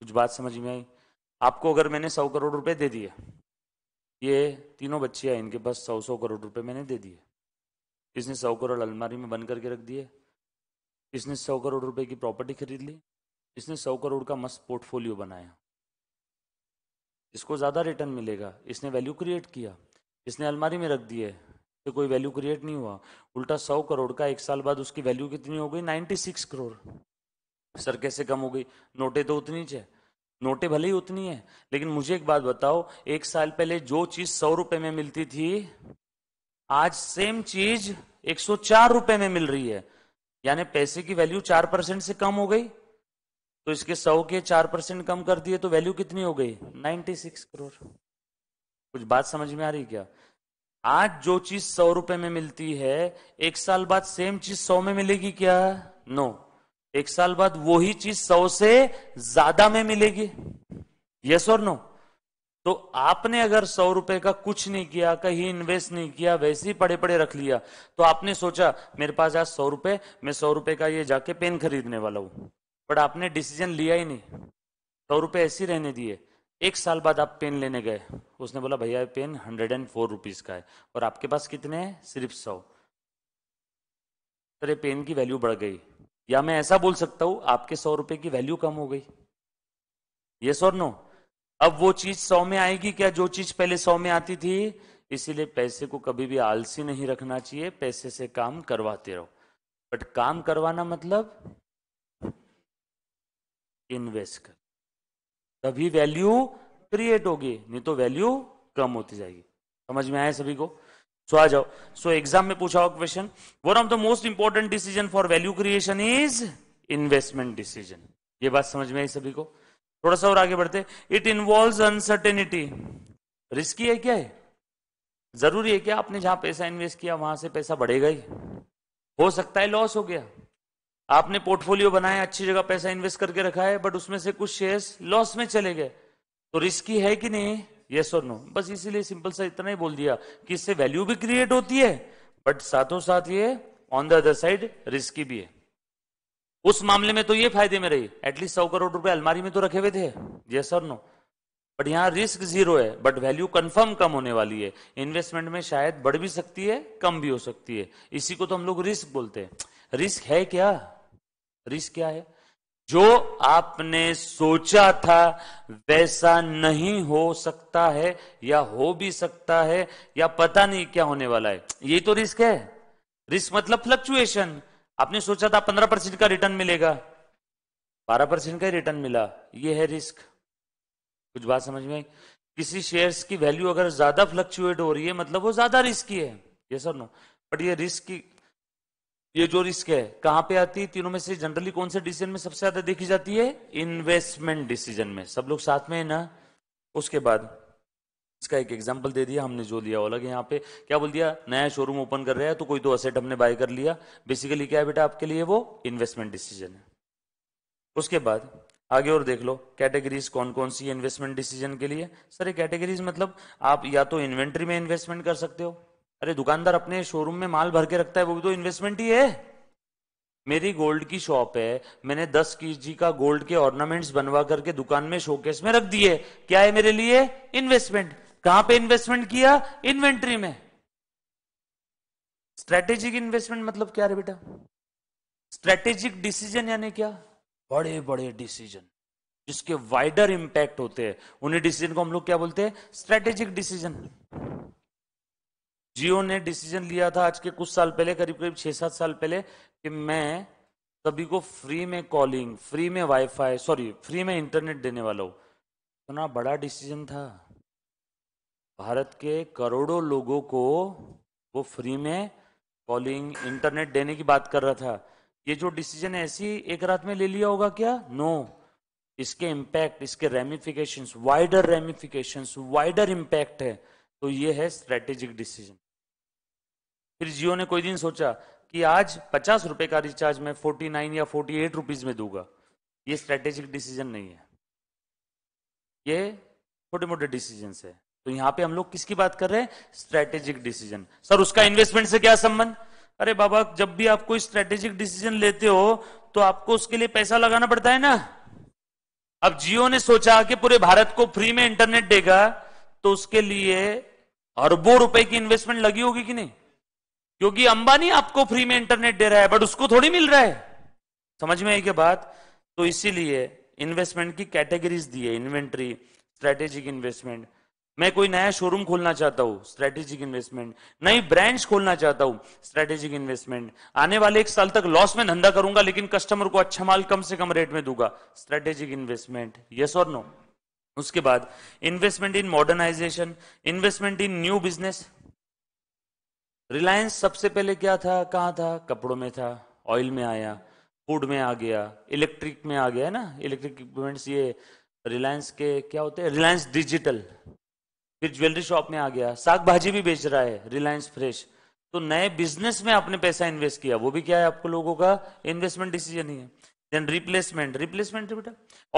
कुछ बात समझ में आई आपको अगर मैंने सौ करोड़ रुपए दे दिए ये तीनों हैं इनके पास सौ सौ करोड़ रुपए मैंने दे दिए इसने सौ करोड़ अलमारी में बंद करके रख दिए इसने सौ करोड़ रुपए की प्रॉपर्टी खरीद ली इसने सौ करोड़ का मस्त पोर्टफोलियो बनाया इसको ज्यादा रिटर्न मिलेगा इसने वैल्यू क्रिएट किया इसने अलमारी में रख दिए से कोई वैल्यू क्रिएट नहीं हुआ उल्टा सौ करोड़ का एक साल बाद उसकी वैल्यू कितनी हो गई नाइन्टी सिक्स करोड़ सर कैसे कम हो गई नोटे तो उतनी ही है नोटे भले ही उतनी है लेकिन मुझे एक बात बताओ एक साल पहले जो चीज सौ रुपए में मिलती थी आज सेम चीज एक सौ चार रुपए में मिल रही है यानी पैसे की वैल्यू चार परसेंट से कम हो गई तो इसके सौ के चार परसेंट कम कर दिए तो वैल्यू कितनी हो गई नाइन्टी सिक्स करोड़ कुछ बात समझ में आ रही क्या आज जो चीज सौ रुपए में मिलती है एक साल बाद सेम चीज सौ में मिलेगी क्या नो no. एक साल बाद वही चीज सौ से ज्यादा में मिलेगी यस और नो तो आपने अगर सौ रुपए का कुछ नहीं किया कहीं इन्वेस्ट नहीं किया वैसे ही पड़े पड़े रख लिया तो आपने सोचा मेरे पास आज सौ रुपए मैं सौ रुपए का ये जाके पेन खरीदने वाला हूं बट आपने डिसीजन लिया ही नहीं सौ रुपए ऐसे रहने दिए एक साल बाद आप पेन लेने गए उसने बोला भैया ये pen hundred and four rupees का है और आपके पास कितने हैं सिर्फ सौ तो पेन की वैल्यू बढ़ गई या मैं ऐसा बोल सकता हूं आपके सौ रुपए की वैल्यू कम हो गई ये और नो अब वो चीज सौ में आएगी क्या जो चीज पहले सौ में आती थी इसीलिए पैसे को कभी भी आलसी नहीं रखना चाहिए पैसे से काम करवाते रहो बट काम करवाना मतलब इन्वेस्ट कर तभी वैल्यू क्रिएट होगी नहीं तो वैल्यू कम होती जाएगी समझ में आया सभी को सो so, आ जाओ सो so, एग्जाम में पूछा हो question one of the most important decision for value creation is investment decision ये बात समझ में आई सभी को थोड़ा सा और आगे बढ़ते इट इन्वॉल्व अनसर्टेनिटी रिस्की है क्या है जरूरी है क्या आपने जहां पैसा इन्वेस्ट किया वहां से पैसा बढ़ेगा ही हो सकता है लॉस हो गया आपने पोर्टफोलियो बनाया अच्छी जगह पैसा इन्वेस्ट करके रखा है बट उसमें से कुछ शेयर्स लॉस में चले गए तो रिस्की है कि नहीं यस और नो बस इसीलिए सिंपल सा इतना ही बोल दिया कि इससे वैल्यू भी क्रिएट होती है बट साथों साथ ये on the other side risky भी है उस मामले में तो ये फायदे में रही एटलीस्ट सौ करोड़ रुपए अलमारी में तो रखे हुए थे यस और नो बट यहाँ रिस्क जीरो है बट वैल्यू कंफर्म कम होने वाली है इन्वेस्टमेंट में शायद बढ़ भी सकती है कम भी हो सकती है इसी को तो हम लोग रिस्क बोलते हैं रिस्क है क्या रिस्क क्या है जो आपने सोचा था वैसा नहीं हो सकता है या हो भी सकता है या पता नहीं क्या होने वाला है यही तो रिस्क है रिस्क मतलब फ्लक्चुएशन आपने सोचा था पंद्रह परसेंट का रिटर्न मिलेगा बारह परसेंट का ही रिटर्न मिला ये है रिस्क कुछ बात समझ में आई किसी शेयर्स की वैल्यू अगर ज्यादा फ्लक्चुएट हो रही है मतलब वो ज्यादा रिस्की है ये सर नो बट ये रिस्क की ये जो रिस्क है कहां पे आती है तीनों में से जनरली कौन से डिसीजन में सबसे ज्यादा देखी जाती है इन्वेस्टमेंट डिसीजन में सब लोग साथ में है ना उसके बाद इसका एक एग्जाम्पल दे दिया हमने जो लिया अलग यहाँ पे क्या बोल दिया नया शोरूम ओपन कर रहा है तो कोई दो असेट हमने बाय कर लिया बेसिकली क्या है बेटा आपके लिए वो इन्वेस्टमेंट डिसीजन है उसके बाद आगे और देख लो कैटेगरीज कौन कौन सी इन्वेस्टमेंट डिसीजन के लिए सर ये कैटेगरीज मतलब आप या तो इन्वेंट्री में इन्वेस्टमेंट कर सकते हो अरे दुकानदार अपने शोरूम में माल भर के रखता है वो भी तो इन्वेस्टमेंट ही है मेरी गोल्ड की शॉप है मैंने दस के जी का गोल्ड के ऑर्नामेंट्स बनवा करके दुकान में शोकेस में रख दिए क्या है मेरे लिए इन्वेस्टमेंट कहां पे इन्वेस्टमेंट किया इन्वेंट्री में स्ट्रेटेजिक इन्वेस्टमेंट मतलब क्या रे बेटा स्ट्रेटेजिक डिसीजन यानी क्या बड़े बड़े डिसीजन जिसके वाइडर इंपैक्ट होते हैं उन्हीं डिसीजन को हम लोग क्या बोलते हैं स्ट्रेटेजिक डिसीजन जियो ने डिसीजन लिया था आज के कुछ साल पहले करीब करीब छः सात साल पहले कि मैं सभी को फ्री में कॉलिंग फ्री में वाईफाई सॉरी फ्री में इंटरनेट देने वाला हूँ इतना बड़ा डिसीजन था भारत के करोड़ों लोगों को वो फ्री में कॉलिंग इंटरनेट देने की बात कर रहा था ये जो डिसीजन ऐसी एक रात में ले लिया होगा क्या नो no. इसके इम्पैक्ट इसके ramification wider ramification wider impact है तो ये है स्ट्रेटेजिक डिसीजन फिर जियो ने कोई दिन सोचा कि आज पचास रुपए का रिचार्ज मैं फोर्टी नाइन या फोर्टी एट रुपीज में दूंगा ये स्ट्रेटेजिक डिसीजन नहीं है ये छोटे मोटे डिसीजन है तो यहां पे हम लोग किसकी बात कर रहे हैं स्ट्रेटेजिक डिसीजन सर उसका इन्वेस्टमेंट से क्या संबंध अरे बाबा जब भी आप कोई स्ट्रेटेजिक डिसीजन लेते हो तो आपको उसके लिए पैसा लगाना पड़ता है ना अब जियो ने सोचा कि पूरे भारत को फ्री में इंटरनेट देगा तो उसके लिए अरबों रुपए की इन्वेस्टमेंट लगी होगी कि नहीं क्योंकि अंबानी आपको फ्री में इंटरनेट दे रहा है बट उसको थोड़ी मिल रहा है समझ में आई के बात तो इसीलिए इन्वेस्टमेंट की कैटेगरीज दी है इन्वेंट्री स्ट्रेटेजिक इन्वेस्टमेंट मैं कोई नया शोरूम खोलना चाहता हूँ स्ट्रेटेजिक इन्वेस्टमेंट नई ब्रांच खोलना चाहता हूँ स्ट्रेटेजिक इन्वेस्टमेंट आने वाले एक साल तक लॉस में धंधा करूंगा लेकिन कस्टमर को अच्छा माल कम से कम रेट में दूंगा स्ट्रेटेजिक इन्वेस्टमेंट यस और नो उसके बाद investment in modernisation investment in new business Reliance सबसे पहले क्या था कहाँ था कपड़ों में था ऑयल में आया फूड में आ गया इलेक्ट्रिक में आ गया ना इलेक्ट्रिक इक्विपमेंट्स ये रिलायंस के क्या होते हैं रिलायंस डिजिटल फिर ज्वेलरी शॉप में आ गया साग भाजी भी बेच रहा है रिलायंस फ्रेश तो नए बिजनेस में आपने पैसा इन्वेस्ट किया वो भी क्या है आपको लोगों का इन्वेस्टमेंट डिसीजन ही है देन रिप्लेसमेंट रिप्लेसमेंट बेटा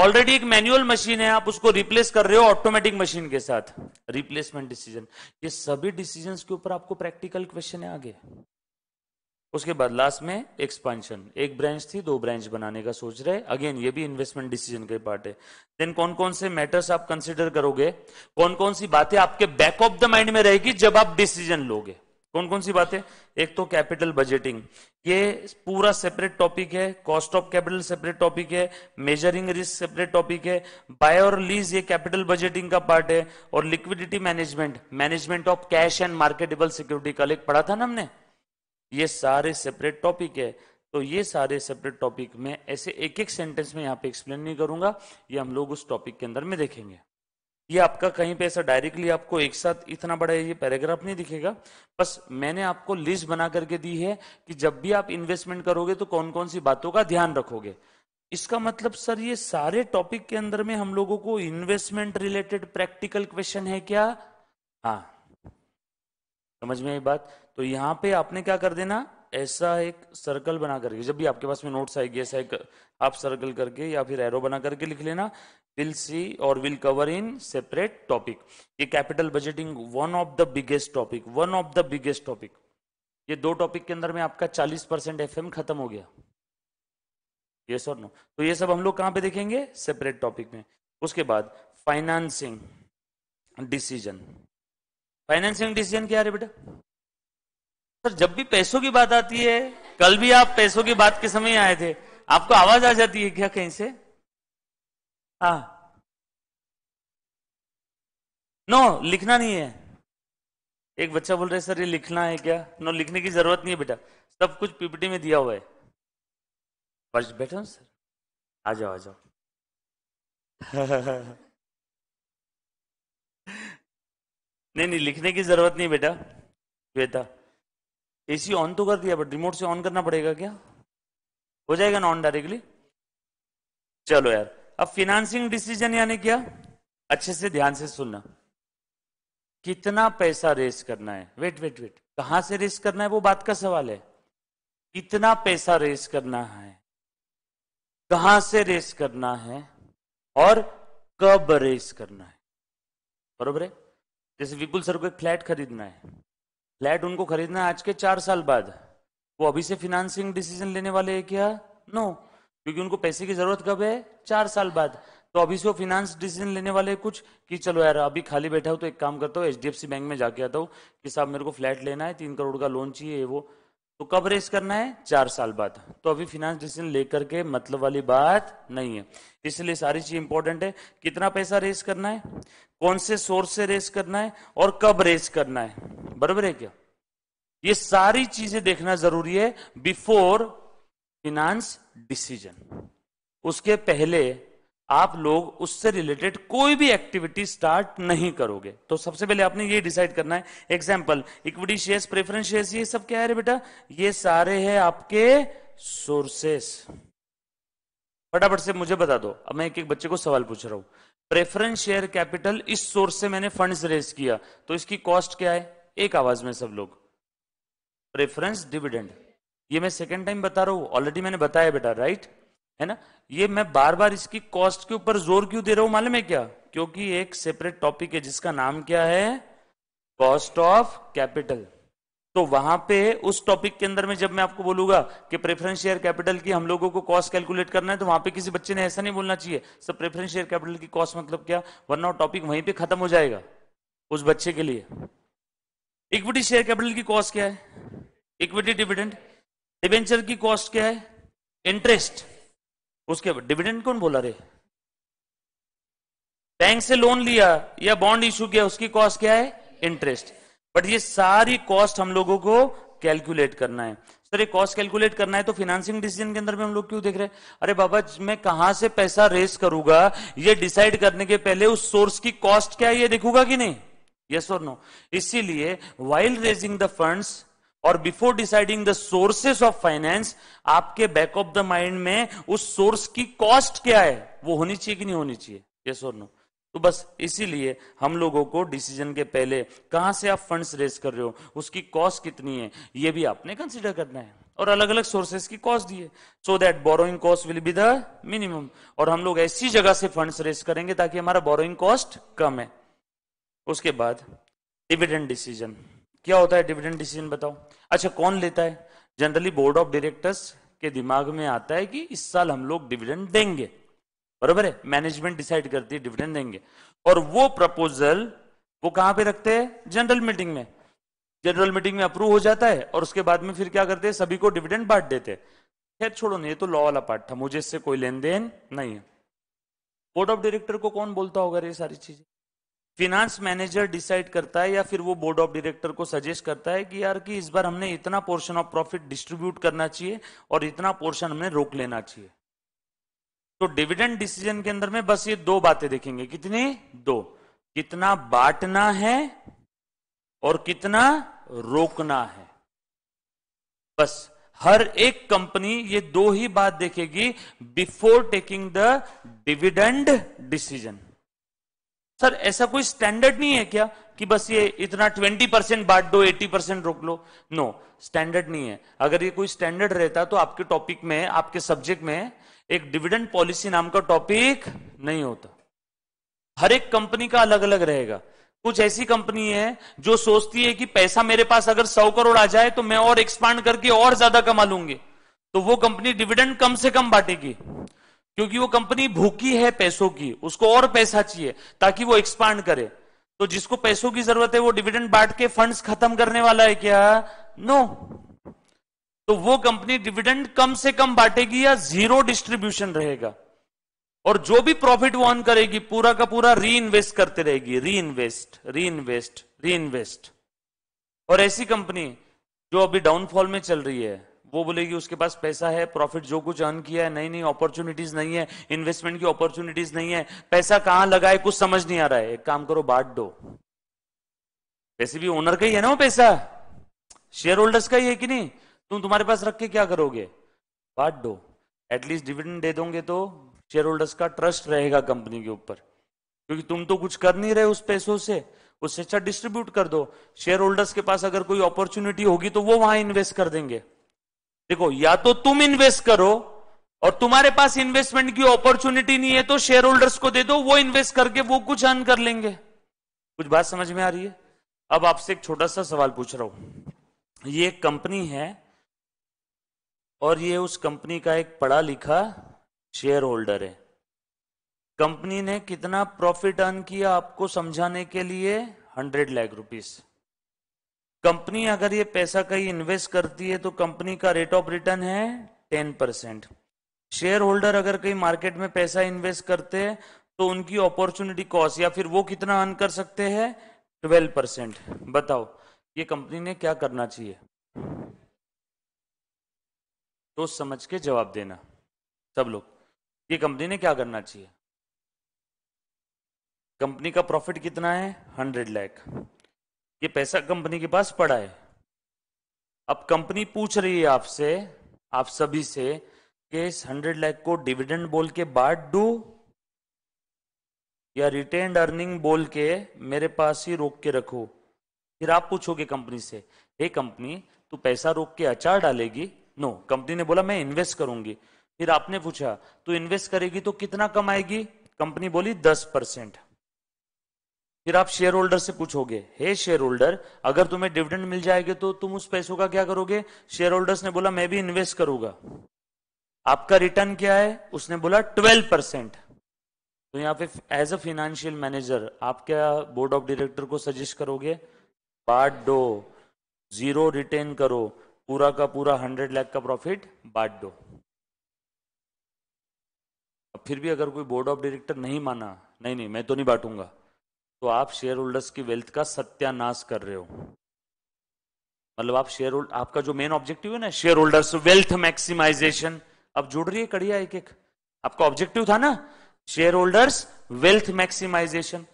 ऑलरेडी एक मैनुअल मशीन है आप उसको रिप्लेस कर रहे हो ऑटोमेटिक मशीन के साथ रिप्लेसमेंट डिसीजन ये सभी डिसीजन के ऊपर आपको प्रैक्टिकल क्वेश्चन है आगे उसके बाद लास्ट में एक्सपांशन एक ब्रांच थी दो ब्रांच बनाने का सोच रहे अगेन ये भी इन्वेस्टमेंट डिसीजन के पार्ट है देन कौन कौन से मैटर्स आप कंसिडर करोगे कौन कौन सी बातें आपके बैक ऑफ द माइंड में रहेगी जब आप डिसीजन लोगे कौन कौन सी बातें एक तो कैपिटल बजटिंग ये पूरा सेपरेट टॉपिक है cost of capital separate topic है मेजरिंग रिस्क सेपरेट टॉपिक है बाय और लीज ये कैपिटल बजटिंग का पार्ट है और liquidity management management of cash and marketable security कल एक पढ़ा था ना हमने ये सारे सेपरेट टॉपिक है तो ये सारे सेपरेट टॉपिक में ऐसे एक एक सेंटेंस में यहाँ पे एक्सप्लेन नहीं करूंगा ये हम लोग उस टॉपिक के अंदर में देखेंगे ये आपका कहीं पे ऐसा डायरेक्टली आपको एक साथ इतना बड़ा ये पैराग्राफ नहीं दिखेगा बस मैंने आपको लिस्ट बना करके दी है कि जब भी आप इन्वेस्टमेंट करोगे तो कौन कौन सी बातों का ध्यान रखोगे इसका मतलब सर ये सारे टॉपिक के अंदर में हम लोगों को इन्वेस्टमेंट रिलेटेड प्रैक्टिकल क्वेश्चन है क्या हाँ समझ में आई बात तो यहाँ पे आपने क्या कर देना ऐसा एक सर्कल बना करके जब भी आपके पास में नोट्स आएगी ऐसा एक आप सर्कल करके या फिर एरो बना करके लिख लेना will see or will cover in separate topic ये capital budgeting one of the biggest topic one of the biggest topic ये दो टॉपिक के अंदर में आपका 40 परसेंट एफ खत्म हो गया ये सर नो तो ये सब हम लोग कहां पे देखेंगे सेपरेट टॉपिक में उसके बाद फाइनेंसिंग डिसीजन फाइनेंसिंग डिसीजन क्या है बेटा सर जब भी पैसों की बात आती है कल भी आप पैसों की बात के समय आए थे आपको आवाज आ जाती है क्या कहीं से आ हाँ। नो लिखना नहीं है एक बच्चा बोल रहा है सर ये लिखना है क्या नो लिखने की जरूरत नहीं है बेटा सब कुछ पीपीटी में दिया हुआ है फर्स्ट बैठो सर आ जाओ आ जाओ <laughs> नहीं नहीं लिखने की जरूरत नहीं बेटा ए एसी ऑन तो कर दिया बट रिमोट से ऑन करना पड़ेगा क्या हो जाएगा ना ऑन डायरेक्टली चलो यार अब फिनेंसिंग डिसीजन यानी क्या अच्छे से ध्यान से सुनना कितना पैसा रेस करना है वेट वेट वेट कहां से रेस करना है वो बात का सवाल है कितना पैसा रेस करना है कहां से रेस करना है और कब रेस करना है बरोबर है जैसे विपुल सर को एक फ्लैट खरीदना है फ्लैट उनको खरीदना है आज के चार साल बाद वो अभी से फिनेंसिंग डिसीजन लेने वाले है क्या नो no. क्योंकि उनको पैसे की जरूरत कब है चार साल बाद तो अभी से वो फिनांस डिसीजन लेने वाले कुछ कि चलो यार अभी खाली बैठा हो तो एक काम करता हूँ एच बैंक में जाके आता हूँ कि साहब मेरे को फ्लैट लेना है तीन करोड़ का लोन चाहिए वो तो कब रेस करना है चार साल बाद तो अभी फिनांस डिसीजन लेकर के मतलब वाली बात नहीं है इसलिए सारी चीज इंपॉर्टेंट है कितना पैसा रेस करना है कौन से सोर्स से रेस करना है और कब रेस करना है बराबर है क्या ये सारी चीजें देखना जरूरी है बिफोर फिनांस डिसीजन उसके पहले आप लोग उससे रिलेटेड कोई भी एक्टिविटी स्टार्ट नहीं करोगे तो सबसे पहले आपने ये डिसाइड करना है example equity shares preference shares ये सब क्या है बेटा ये सारे हैं आपके सोर्सेस फटाफट से मुझे बता दो अब मैं एक एक बच्चे को सवाल पूछ रहा हूं प्रेफरेंस शेयर कैपिटल इस सोर्स से मैंने फंड रेज किया तो इसकी कॉस्ट क्या है एक आवाज में सब लोग प्रेफरेंस डिविडेंड ये मैं सेकेंड टाइम बता रहा हूँ ऑलरेडी मैंने बताया बेटा राइट है ना ये मैं बार बार इसकी कॉस्ट के ऊपर जोर क्यों दे रहा हूं मालूम है क्या क्योंकि एक सेपरेट टॉपिक है जिसका नाम क्या है कॉस्ट ऑफ कैपिटल तो वहां पे उस टॉपिक के अंदर में जब मैं आपको बोलूंगा कि प्रेफरेंस शेयर कैपिटल की हम लोगों को कॉस्ट कैलकुलेट करना है तो वहां पे किसी बच्चे ने ऐसा नहीं बोलना चाहिए सर प्रेफरेंस शेयर कैपिटल की कॉस्ट मतलब क्या वरना टॉपिक वहीं पे खत्म हो जाएगा उस बच्चे के लिए इक्विटी शेयर कैपिटल की कॉस्ट क्या है इक्विटी डिविडेंड डिवेंचर की कॉस्ट क्या है इंटरेस्ट उसके डिविडेंड कौन बोला रे बैंक से लोन लिया या बॉन्ड इश्यू किया उसकी कॉस्ट क्या है इंटरेस्ट बट ये सारी कॉस्ट हम लोगों को कैलकुलेट करना है सर ये कॉस्ट कैलकुलेट करना है तो फिनेंसिंग डिसीजन के अंदर में हम लोग क्यों देख रहे हैं अरे बाबा मैं कहां से पैसा रेस करूंगा ये डिसाइड करने के पहले उस सोर्स की कॉस्ट क्या है ये देखूंगा कि नहीं यस और नो इसीलिए वाइल रेजिंग द फंड्स और before deciding the sources of finance आपके बैक ऑफ द माइंड में उस सोर्स की कॉस्ट क्या है वो होनी चाहिए कि नहीं होनी चाहिए यस और नो तो बस इसीलिए हम लोगों को डिसीजन के पहले कहां से आप फंड्स रेज कर रहे हो उसकी कॉस्ट कितनी है ये भी आपने कंसिडर करना है और अलग अलग सोर्सेस की कॉस्ट दी है so that borrowing cost will be the minimum और हम लोग ऐसी जगह से फंड्स रेज करेंगे ताकि हमारा बोरोइंग कॉस्ट कम है उसके बाद डिविडेंड डिसीजन क्या होता है डिविडेंड डिसीजन बताओ अच्छा कौन लेता है जनरली बोर्ड ऑफ डायरेक्टर्स के दिमाग में आता है कि इस साल हम लोग डिविडेंड देंगे बरोबर है मैनेजमेंट डिसाइड करती है डिविडेंड देंगे और वो प्रपोजल वो कहां पे रखते हैं जनरल मीटिंग में जनरल मीटिंग में अप्रूव हो जाता है और उसके बाद में फिर क्या करते हैं सभी को डिविडेंड बांट देते हैं खैर छोड़ो नहीं तो लॉ वाला पार्ट था मुझे इससे कोई लेन देन नहीं है बोर्ड ऑफ डायरेक्टर को कौन बोलता होगा ये सारी चीजें फिनांस मैनेजर डिसाइड करता है या फिर वो बोर्ड ऑफ डायरेक्टर को सजेस्ट करता है कि यार कि इस बार हमने इतना पोर्शन ऑफ प्रॉफिट डिस्ट्रीब्यूट करना चाहिए और इतना पोर्शन हमने रोक लेना चाहिए तो डिविडेंड डिसीजन के अंदर में बस ये दो बातें देखेंगे कितनी दो कितना बांटना है और कितना रोकना है बस हर एक कंपनी ये दो ही बात देखेगी before taking the dividend decision sir ऐसा कोई स्टैंडर्ड नहीं है क्या कि बस ये इतना 20 परसेंट बांट दो 80 परसेंट रोक लो नो स्टैंडर्ड नहीं है अगर ये कोई स्टैंडर्ड रहता तो आपके टॉपिक में आपके सब्जेक्ट में एक डिविडेंड पॉलिसी नाम का टॉपिक नहीं होता हर एक कंपनी का अलग अलग रहेगा कुछ ऐसी कंपनी है जो सोचती है कि पैसा मेरे पास अगर सौ करोड़ आ जाए तो मैं और एक्सपांड करके और ज्यादा कमा लूंगी तो वो कंपनी डिविडेंड कम से कम बांटेगी क्योंकि वो कंपनी भूखी है पैसों की उसको और पैसा चाहिए ताकि वो एक्सपांड करे तो जिसको पैसों की जरूरत है वो डिविडेंड बांट के फंड्स खत्म करने वाला है क्या नो no. तो वो कंपनी डिविडेंड कम से कम बांटेगी या जीरो डिस्ट्रीब्यूशन रहेगा और जो भी प्रॉफिट वो अर्न करेगी पूरा का पूरा री इन्वेस्ट करते रहेगी री इन्वेस्ट री इन्वेस्ट री इन्वेस्ट और ऐसी कंपनी जो अभी डाउनफॉल में चल रही है वो बोलेगी उसके पास पैसा है प्रॉफिट जो कुछ अर्न किया है नई नई अपॉर्चुनिटीज नहीं है इन्वेस्टमेंट की अपॉर्चुनिटीज नहीं है पैसा कहां लगा है कुछ समझ नहीं आ रहा है एक काम करो बांट दो वैसे भी ओनर का ही है ना वो पैसा शेयर होल्डर्स का ही है कि नहीं तुम तुम्हारे पास रख के क्या करोगे बांट दो एटलीस्ट डिविडेंड दे दोगे तो शेयर होल्डर्स का ट्रस्ट रहेगा कंपनी के ऊपर क्योंकि तुम तो कुछ कर नहीं रहे उस पैसों से उससे अच्छा डिस्ट्रीब्यूट कर दो शेयर होल्डर्स के पास अगर कोई अपॉर्चुनिटी होगी तो वो वहां इन्वेस्ट कर देंगे देखो या तो तुम इन्वेस्ट करो और तुम्हारे पास इन्वेस्टमेंट की अपॉर्चुनिटी नहीं है तो शेयर होल्डर्स को दे दो वो इन्वेस्ट करके वो कुछ अर्न कर लेंगे कुछ बात समझ में आ रही है अब आपसे एक छोटा सा सवाल पूछ रहा हूं ये एक कंपनी है और ये उस कंपनी का एक पढ़ा लिखा शेयर होल्डर है कंपनी ने कितना प्रॉफिट अर्न किया आपको समझाने के लिए हंड्रेड लाख रुपीज कंपनी अगर ये पैसा कहीं इन्वेस्ट करती है तो कंपनी का रेट ऑफ रिटर्न है टेन परसेंट शेयर होल्डर अगर कहीं मार्केट में पैसा इन्वेस्ट करते हैं तो उनकी अपॉर्चुनिटी कॉस्ट या फिर वो कितना अर्न कर सकते हैं ट्वेल्व परसेंट बताओ ये कंपनी ने क्या करना चाहिए तो समझ के जवाब देना सब लोग ये कंपनी ने क्या करना चाहिए कंपनी का प्रॉफिट कितना है हंड्रेड लैख ये पैसा कंपनी के पास पड़ा है अब कंपनी पूछ रही है आपसे आप सभी से कि इस हंड्रेड लाख को डिविडेंड बोल के बांट दू या रिटेन अर्निंग बोल के मेरे पास ही रोक के रखो फिर आप पूछोगे कंपनी से हे कंपनी तू पैसा रोक के अचार डालेगी नो कंपनी ने बोला मैं इन्वेस्ट करूंगी फिर आपने पूछा तू इन्वेस्ट करेगी तो कितना कमाएगी कंपनी बोली दस परसेंट फिर आप शेयर होल्डर से पूछोगे हे शेयर होल्डर अगर तुम्हें डिविडेंड मिल जाएगा तो तुम उस पैसों का क्या करोगे शेयर होल्डर्स ने बोला मैं भी इन्वेस्ट करूंगा आपका रिटर्न क्या है उसने बोला ट्वेल्व परसेंट तो यहाँ पे एज अ फिनेंशियल मैनेजर आप क्या बोर्ड ऑफ डायरेक्टर को सजेस्ट करोगे बाट दो जीरो रिटेन करो पूरा का पूरा हंड्रेड लाख का प्रॉफिट बाट दो फिर भी अगर कोई बोर्ड ऑफ डायरेक्टर नहीं माना नहीं नहीं मैं तो नहीं बांटूंगा तो आप शेयर होल्डर्स की वेल्थ का सत्यानाश कर रहे हो मतलब आप शेयर होल्ड आपका जो मेन ऑब्जेक्टिव है ना शेयर होल्डर्स वेल्थ मैक्सिमाइजेशन अब जुड़ रही है कड़िया एक एक आपका ऑब्जेक्टिव था ना शेयर होल्डर्स वेल्थ मैक्सिमाइजेशन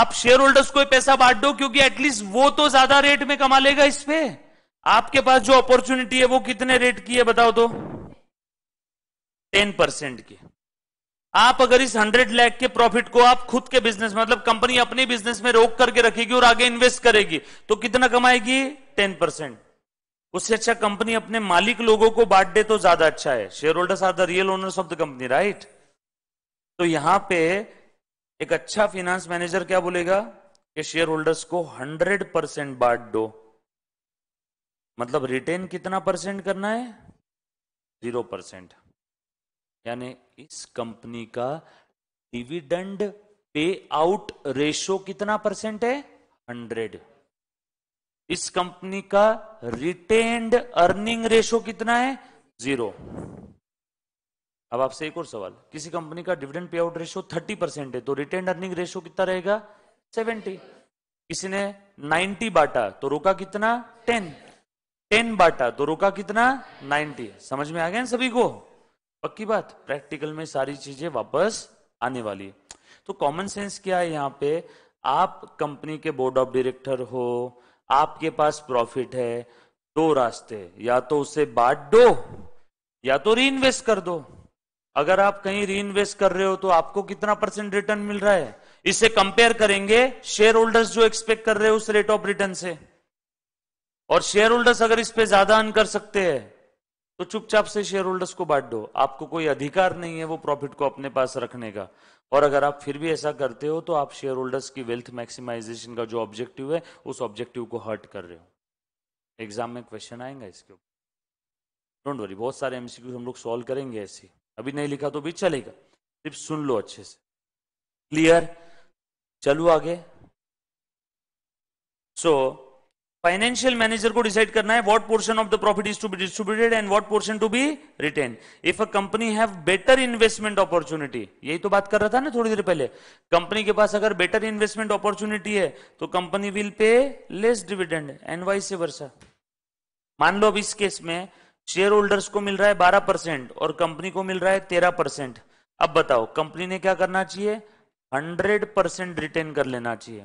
आप शेयर होल्डर्स को पैसा बांट दो क्योंकि एटलीस्ट वो तो ज्यादा रेट में कमा लेगा इस पे आपके पास जो अपॉर्चुनिटी है वो कितने रेट की है बताओ तो टेन परसेंट की आप अगर इस 100 लाख के प्रॉफिट को आप खुद के बिजनेस मतलब कंपनी अपने बिजनेस में रोक करके रखेगी और आगे इन्वेस्ट करेगी तो कितना कमाएगी 10 परसेंट उससे अच्छा कंपनी अपने मालिक लोगों को बांट दे तो ज्यादा अच्छा है shareholders are the real owners of the company right तो यहां पे एक अच्छा फिनेंस मैनेजर क्या बोलेगा कि शेयर होल्डर्स को हंड्रेड परसेंट बांट दो मतलब रिटेन कितना परसेंट करना है जीरो परसेंट यानी इस कंपनी का डिविडेंड पे आउट रेशो कितना परसेंट है हंड्रेड इस कंपनी का रिटेन्ड अर्निंग रेशो कितना है जीरो अब आपसे एक और सवाल किसी कंपनी का dividend payout ratio thirty percent है तो रिटेन अर्निंग रेशो कितना रहेगा सेवेंटी किसी ने नाइनटी बांटा तो रोका कितना टेन टेन बांटा तो रोका कितना नाइनटी समझ में आ गया सभी को पक्की बात प्रैक्टिकल में सारी चीजें वापस आने वाली है तो कॉमन सेंस क्या है यहाँ पे आप कंपनी के बोर्ड ऑफ डायरेक्टर हो आपके पास प्रॉफिट है दो रास्ते या तो उसे बांट दो या तो री कर दो अगर आप कहीं री कर रहे हो तो आपको कितना परसेंट रिटर्न मिल रहा है इसे कंपेयर करेंगे शेयर होल्डर्स जो एक्सपेक्ट कर रहे हैं उस रेट ऑफ रिटर्न से और शेयर होल्डर्स अगर इस पे ज्यादा अर्न कर सकते हैं तो चुपचाप से शेयर होल्डर्स को बांट दो आपको कोई अधिकार नहीं है वो प्रॉफिट को अपने पास रखने का और अगर आप फिर भी ऐसा करते हो तो आप शेयर होल्डर्स की वेल्थ मैक्सिमाइजेशन का जो ऑब्जेक्टिव है उस ऑब्जेक्टिव को हर्ट कर रहे हो एग्जाम में क्वेश्चन आएगा इसके ऊपर डोंट वरी बहुत सारे एमसीक्यू हम लोग सॉल्व करेंगे ऐसे अभी नहीं लिखा तो भी चलेगा सिर्फ सुन लो अच्छे से क्लियर चलो आगे सो so, फाइनेंशियल मैनेजर को डिसाइड करना है what portion of the profit is to be distributed and what portion to be retain if a company have better investment opportunity यही तो बात कर रहा था ना थोड़ी देर पहले कंपनी के पास अगर बेटर इन्वेस्टमेंट अपॉर्चुनिटी है तो company will pay less dividend and से वर्षा मान लो अब इस केस में शेयर होल्डर्स को मिल रहा है बारह परसेंट और कंपनी को मिल रहा है तेरह परसेंट अब बताओ कंपनी ने क्या करना चाहिए हंड्रेड परसेंट रिटेन कर लेना चाहिए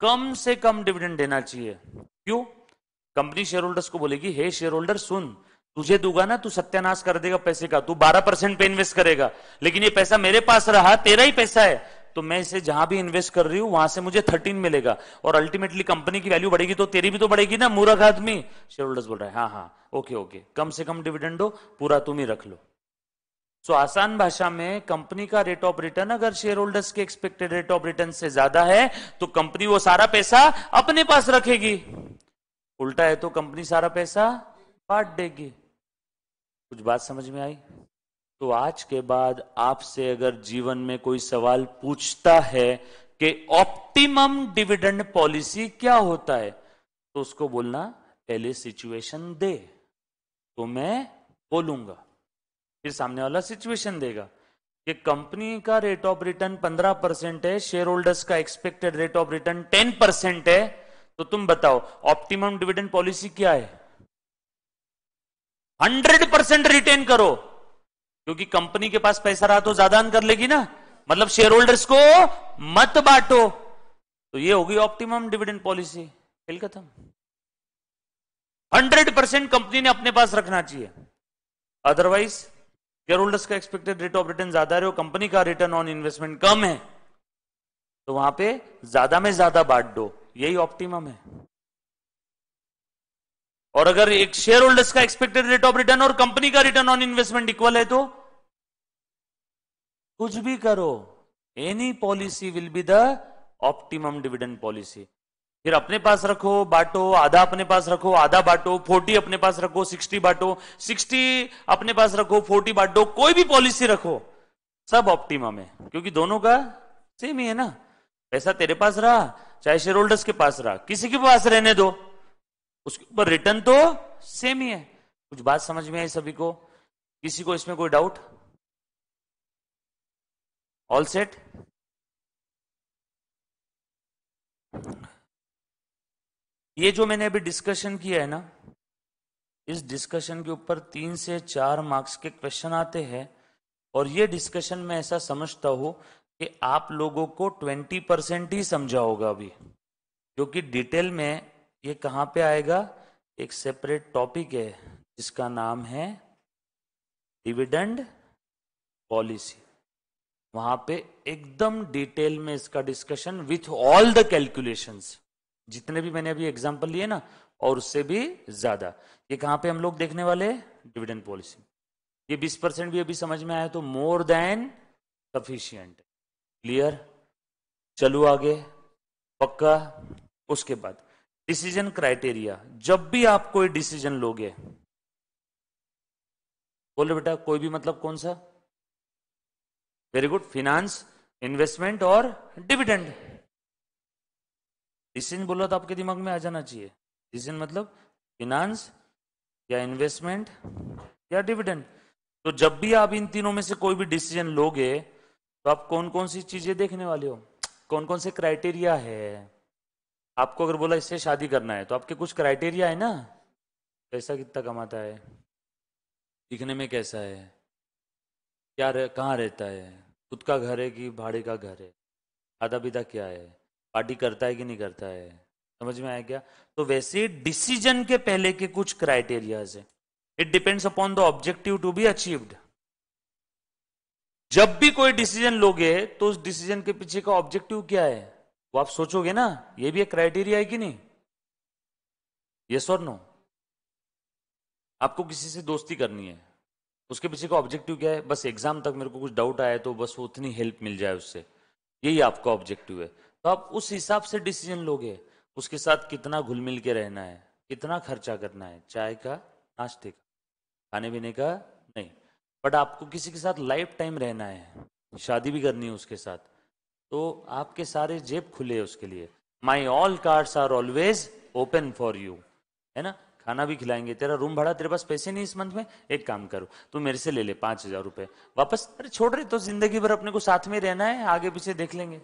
कम से कम डिविडेंड देना चाहिए क्यों कंपनी शेयर होल्डर्स को बोलेगी हे शेयर होल्डर सुन तुझे दूंगा ना तू सत्यानाश कर देगा पैसे का तू 12 परसेंट पे इन्वेस्ट करेगा लेकिन ये पैसा मेरे पास रहा तेरा ही पैसा है तो मैं इसे जहां भी इन्वेस्ट कर रही हूं वहां से मुझे 13 मिलेगा और अल्टीमेटली कंपनी की वैल्यू बढ़ेगी तो तेरी भी तो बढ़ेगी ना मूर्ख आदमी शेयर होल्डर्स बोल रहे हैं हाँ हाँ ओके ओके कम से कम डिविडेंड दो पूरा तुम ही रख लो सो आसान भाषा में कंपनी का रेट ऑफ रिटर्न अगर शेयर होल्डर्स के एक्सपेक्टेड रेट ऑफ रिटर्न से ज्यादा है तो कंपनी वो सारा पैसा अपने पास रखेगी उल्टा है तो कंपनी सारा पैसा बांट देगी कुछ बात समझ में आई तो आज के बाद आपसे अगर जीवन में कोई सवाल पूछता है कि ऑप्टिमम डिविडेंड पॉलिसी क्या होता है तो उसको बोलना पहले सिचुएशन दे तो मैं बोलूंगा ये सामने वाला सिचुएशन देगा कि कंपनी का रेट ऑफ रिटर्न पंद्रह परसेंट है शेयर होल्डर्स का expected rate of return ten percent है तो तुम बताओ ऑप्टिमम डिविडेंड पॉलिसी क्या है हंड्रेड परसेंट रिटेन करो क्योंकि कंपनी के पास पैसा रहा तो ज्यादा कर लेगी ना मतलब शेयर होल्डर्स को मत बांटो तो ये होगी ऑप्टिमम डिविडेंड पॉलिसी खेल खत्म हंड्रेड परसेंट कंपनी ने अपने पास रखना चाहिए अदरवाइज शेयर होल्डर्स का एक्सपेक्टेड रेट ऑफ रिटर्न ज्यादा रहे कंपनी का रिटर्न ऑन इन्वेस्टमेंट कम है तो वहां पे ज्यादा में ज्यादा बांट दो यही ऑप्टिमम है और अगर एक शेयर होल्डर्स का एक्सपेक्टेड रेट ऑफ रिटर्न और कंपनी का रिटर्न ऑन इन्वेस्टमेंट इक्वल है तो कुछ भी करो any policy will be the optimum dividend policy फिर अपने पास रखो बांटो आधा अपने पास रखो आधा बांटो फोर्टी अपने पास रखो सिक्सटी बांटो सिक्सटी अपने पास रखो फोर्टी बांटो कोई भी पॉलिसी रखो सब ऑप्टिमम है क्योंकि दोनों का सेम ही है ना पैसा तेरे पास रहा चाहे शेयर होल्डर्स के पास रहा किसी के पास रहने दो उसके ऊपर रिटर्न तो सेम ही है कुछ बात समझ में आई सभी को किसी को इसमें कोई डाउट ऑल सेट ये जो मैंने अभी डिस्कशन किया है ना इस डिस्कशन के ऊपर तीन से चार मार्क्स के क्वेश्चन आते हैं और ये डिस्कशन में ऐसा समझता हूं कि आप लोगों को ट्वेंटी परसेंट ही समझा होगा अभी क्योंकि डिटेल में ये कहाँ पे आएगा एक सेपरेट टॉपिक है जिसका नाम है डिविडेंड पॉलिसी वहां पे एकदम डिटेल में इसका discussion with all the calculations जितने भी मैंने अभी एग्जाम्पल लिए ना और उससे भी ज्यादा ये कहां पे हम लोग देखने वाले डिविडेंड पॉलिसी ये 20 परसेंट भी अभी समझ में आया तो मोर देन सफिशियंट क्लियर चलो आगे पक्का उसके बाद डिसीजन क्राइटेरिया जब भी आप कोई डिसीजन लोगे बोले बेटा कोई भी मतलब कौन सा वेरी गुड फिनांस इन्वेस्टमेंट और डिविडेंड डिसीजन बोला तो आपके दिमाग में आ जाना चाहिए डिसीजन मतलब फिनांस या इन्वेस्टमेंट या डिविडेंड तो जब भी आप इन तीनों में से कोई भी डिसीजन लोगे तो आप कौन कौन सी चीजें देखने वाले हो कौन कौन से क्राइटेरिया है आपको अगर बोला इससे शादी करना है तो आपके कुछ क्राइटेरिया है ना पैसा कितना कमाता है दिखने में कैसा है क्या रह, कहाँ रहता है खुद का घर है कि भाड़े का घर है आधा बिधा क्या है पार्टी करता है कि नहीं करता है समझ में आया क्या तो वैसे डिसीजन के पहले के कुछ क्राइटेरियाज है it depends upon the objective to be achieved जब भी कोई डिसीजन लोगे तो उस डिसीजन के पीछे का ऑब्जेक्टिव क्या है वो आप सोचोगे ना ये भी एक क्राइटेरिया है कि नहीं ये और नो आपको किसी से दोस्ती करनी है उसके पीछे का ऑब्जेक्टिव क्या है बस एग्जाम तक मेरे को कुछ डाउट आया तो बस उतनी हेल्प मिल जाए उससे यही आपका ऑब्जेक्टिव है तो आप उस हिसाब से डिसीजन लोगे उसके साथ कितना घुल मिल के रहना है कितना खर्चा करना है चाय का नाश्ते का खाने पीने का नहीं बट आपको किसी के साथ लाइफ टाइम रहना है शादी भी करनी है उसके साथ तो आपके सारे जेब खुले उसके लिए my all cards are always open for you है ना खाना भी खिलाएंगे तेरा रूम भाड़ा तेरे पास पैसे नहीं इस मंथ में एक काम करो तू मेरे से ले ले पांच हजार रुपए वापस अरे छोड़ रहे तो जिंदगी भर अपने को साथ में रहना है आगे पीछे देख लेंगे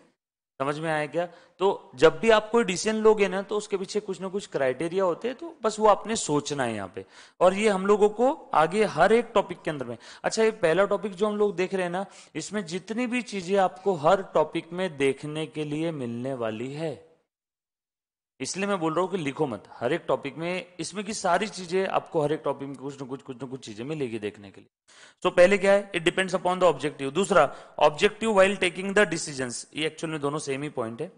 समझ में आया क्या तो जब भी आप कोई डिसीजन लोगे ना तो उसके पीछे कुछ ना कुछ क्राइटेरिया होते हैं तो बस वो आपने सोचना है यहाँ पे और ये हम लोगों को आगे हर एक टॉपिक के अंदर में अच्छा ये पहला टॉपिक जो हम लोग देख रहे हैं ना इसमें जितनी भी चीजें आपको हर टॉपिक में देखने के लिए मिलने वाली है इसलिए मैं बोल रहा हूं कि लिखो मत हर एक टॉपिक में इसमें की सारी चीजें आपको हर एक टॉपिक में कुछ ना कुछ कुछ ना कुछ चीजें मिलेगी देखने के लिए सो so, पहले क्या है it depends upon the objective दूसरा objective while taking the decision ये एक्चुअल में दोनों सेम ही पॉइंट है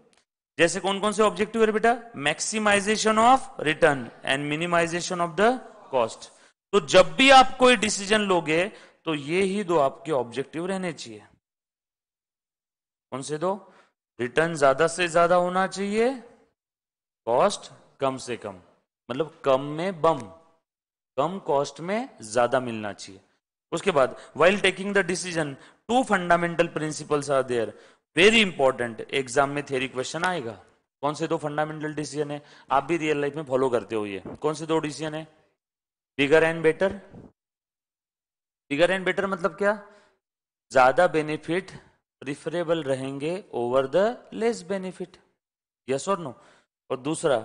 जैसे कौन कौन से ऑब्जेक्टिव है बेटा maximisation of return and minimisation of the cost तो जब भी आप कोई डिसीजन लोगे तो ये ही दो आपके ऑब्जेक्टिव रहने चाहिए कौन से दो रिटर्न ज्यादा से ज्यादा होना चाहिए कॉस्ट कम से कम मतलब कम में बम कम कॉस्ट में ज्यादा मिलना चाहिए उसके बाद while taking the decision two fundamental principles are there very important exam में थियरी क्वेश्चन आएगा कौन से दो फंडामेंटल डिसीजन है आप भी रियल लाइफ में फॉलो करते हो ये कौन से दो डिसीजन है bigger and better bigger and better मतलब क्या ज्यादा बेनिफिट प्रिफरेबल रहेंगे over the less benefit yes और नो और दूसरा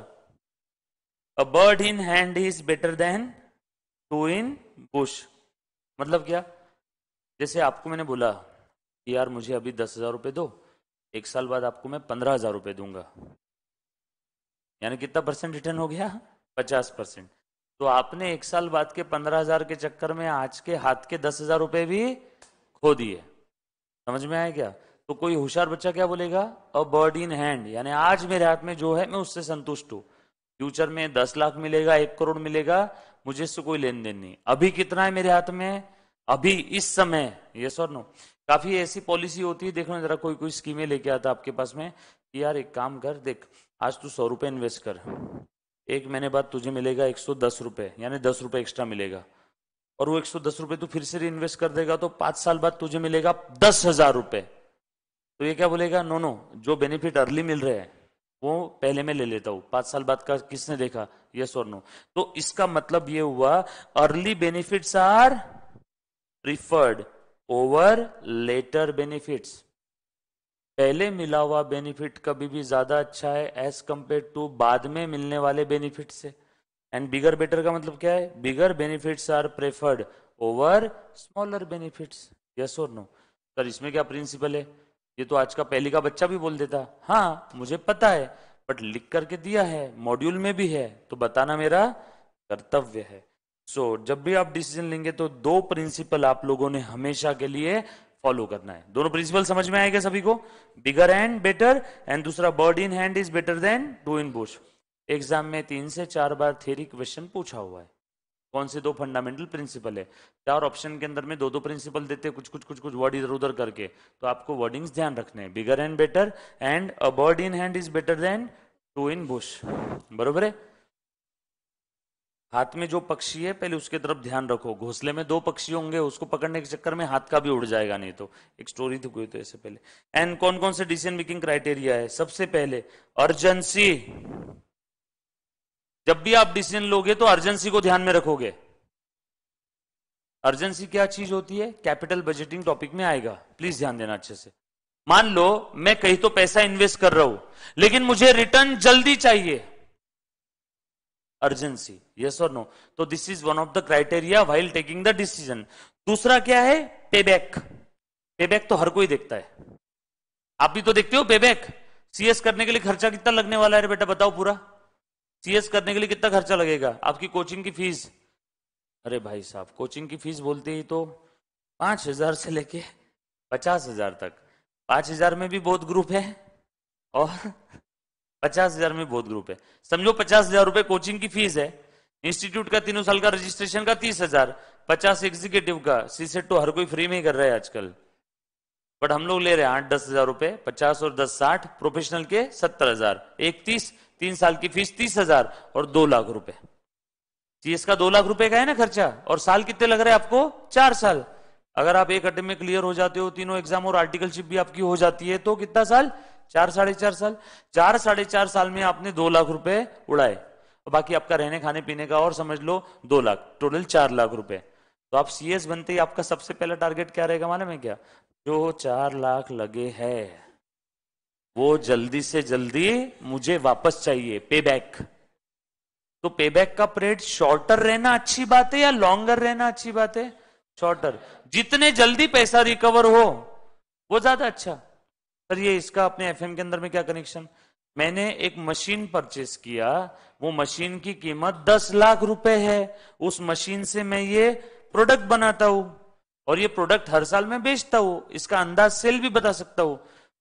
a bird in hand is better than two in bush मतलब क्या जैसे आपको मैंने बोला कि यार मुझे अभी दस हजार रुपये दो एक साल बाद आपको मैं पंद्रह हजार रुपये दूंगा यानी कितना परसेंट रिटर्न हो गया पचास परसेंट तो आपने एक साल बाद के पंद्रह हजार के चक्कर में आज के हाथ के दस हजार रुपये भी खो दिए समझ में आया क्या तो कोई होशियार बच्चा क्या बोलेगा अ बर्ड इन हैंड यानी आज मेरे हाथ में जो है मैं उससे संतुष्ट हूँ फ्यूचर में दस लाख मिलेगा एक करोड़ मिलेगा मुझे इससे कोई लेन देन नहीं अभी कितना है मेरे हाथ में अभी इस समय ये सर नो काफी ऐसी पॉलिसी होती है देखो जरा कोई कोई स्कीमें लेके आता आपके पास में कि यार एक काम कर देख आज तू सौ रुपये इन्वेस्ट कर एक महीने बाद तुझे मिलेगा एक सौ दस रुपये यानी दस रुपये एक्स्ट्रा मिलेगा और वो एक सौ दस रुपये तू फिर से इन्वेस्ट कर देगा तो पाँच साल बाद तुझे मिलेगा दस हजार रुपये तो ये क्या बोलेगा नो नो जो बेनिफिट अर्ली मिल रहे हैं वो पहले में ले लेता हूं पांच साल बाद का किसने देखा यस और नो तो इसका मतलब ये हुआ early benefits are preferred over later benefits पहले मिला हुआ बेनिफिट कभी भी ज्यादा अच्छा है एज कंपेयर टू बाद में मिलने वाले बेनिफिट से एंड बिगर बेटर का मतलब क्या है bigger benefits are preferred over smaller benefits yes और नो सर इसमें क्या प्रिंसिपल है ये तो आज का पहली का बच्चा भी बोल देता हाँ मुझे पता है बट लिख करके दिया है मॉड्यूल में भी है तो बताना मेरा कर्तव्य है सो so, जब भी आप डिसीजन लेंगे तो दो प्रिंसिपल आप लोगों ने हमेशा के लिए फॉलो करना है दोनों प्रिंसिपल समझ में आएगा सभी को बिगर एंड बेटर एंड दूसरा bird in hand is better than two in bush exam में तीन से चार बार थेरी क्वेश्चन पूछा हुआ है कौन से दो फंडामेंटल प्रिंसिपल है चार ऑप्शन के अंदर में दो दो प्रिंसिपल देते हैं कुछ कुछ कुछ कुछ वर्ड इधर उधर करके तो आपको वर्डिंग्स ध्यान रखने हैं bigger and better and a bird in hand is better than two in bush बरोबर है हाथ में जो पक्षी है पहले उसके तरफ ध्यान रखो घोसले में दो पक्षी होंगे उसको पकड़ने के चक्कर में हाथ का भी उड़ जाएगा नहीं तो एक स्टोरी तो थी कोई तो ऐसे पहले एंड कौन कौन से डिसीजन मेकिंग क्राइटेरिया है सबसे पहले अर्जेंसी जब भी आप डिसीजन लोगे तो अर्जेंसी को ध्यान में रखोगे अर्जेंसी क्या चीज होती है कैपिटल बजटिंग टॉपिक में आएगा प्लीज ध्यान देना अच्छे से मान लो मैं कहीं तो पैसा इन्वेस्ट कर रहा हूं लेकिन मुझे रिटर्न जल्दी चाहिए अर्जेंसी यस और नो तो this is one of the criteria while taking the decision दूसरा क्या है पेबैक पेबैक तो हर कोई देखता है आप भी तो देखते हो पेबैक सीएस करने के लिए खर्चा कितना लगने वाला है बेटा बताओ पूरा सीएस करने के लिए कितना खर्चा लगेगा आपकी कोचिंग की फीस अरे भाई साहब कोचिंग की फीस बोलते ही तो पांच हजार से लेके पचास हजार तक पांच हजार में भी बहुत ग्रुप है और पचास हजार में बहुत ग्रुप है समझो पचास हजार रुपए कोचिंग की फीस है इंस्टीट्यूट का तीनों साल का रजिस्ट्रेशन का तीस हजार पचास एग्जीक्यूटिव का सी सेट e तो हर कोई फ्री में ही कर रहा है आजकल बट हम लोग ले रहे हैं आठ दस हजार रुपए पचास और दस साठ प्रोफेशनल के सत्तर हजार एक तीस तीन साल की फीस तीस हजार और दो लाख रुपए सीएस का दो लाख रुपए का है ना खर्चा और साल कितने लग रहे हैं आपको चार साल अगर आप एक अड्डे में क्लियर हो जाते हो तीनों एग्जाम और आर्टिकलशिप भी आपकी हो जाती है तो कितना साल चार साढ़े चार साल चार साढ़े चार साल में आपने दो लाख रुपए उड़ाए और बाकी आपका रहने खाने पीने का और समझ लो दो लाख टोटल चार लाख रुपए तो आप सीएस बनते ही आपका सबसे पहला टारगेट क्या रहेगा मालूम है क्या जो चार लाख लगे है वो जल्दी से जल्दी मुझे वापस चाहिए पे बैक तो पे बैक का पीरियड शॉर्टर रहना अच्छी बात है या लॉन्गर रहना अच्छी बात है शॉर्टर जितने जल्दी पैसा रिकवर हो वो ज्यादा अच्छा पर ये इसका अपने एफएम के अंदर में क्या कनेक्शन मैंने एक मशीन परचेस किया वो मशीन की कीमत दस लाख रुपए है उस मशीन से मैं ये प्रोडक्ट बनाता हूं और ये प्रोडक्ट हर साल में बेचता हूं इसका अंदाज सेल भी बता सकता हूं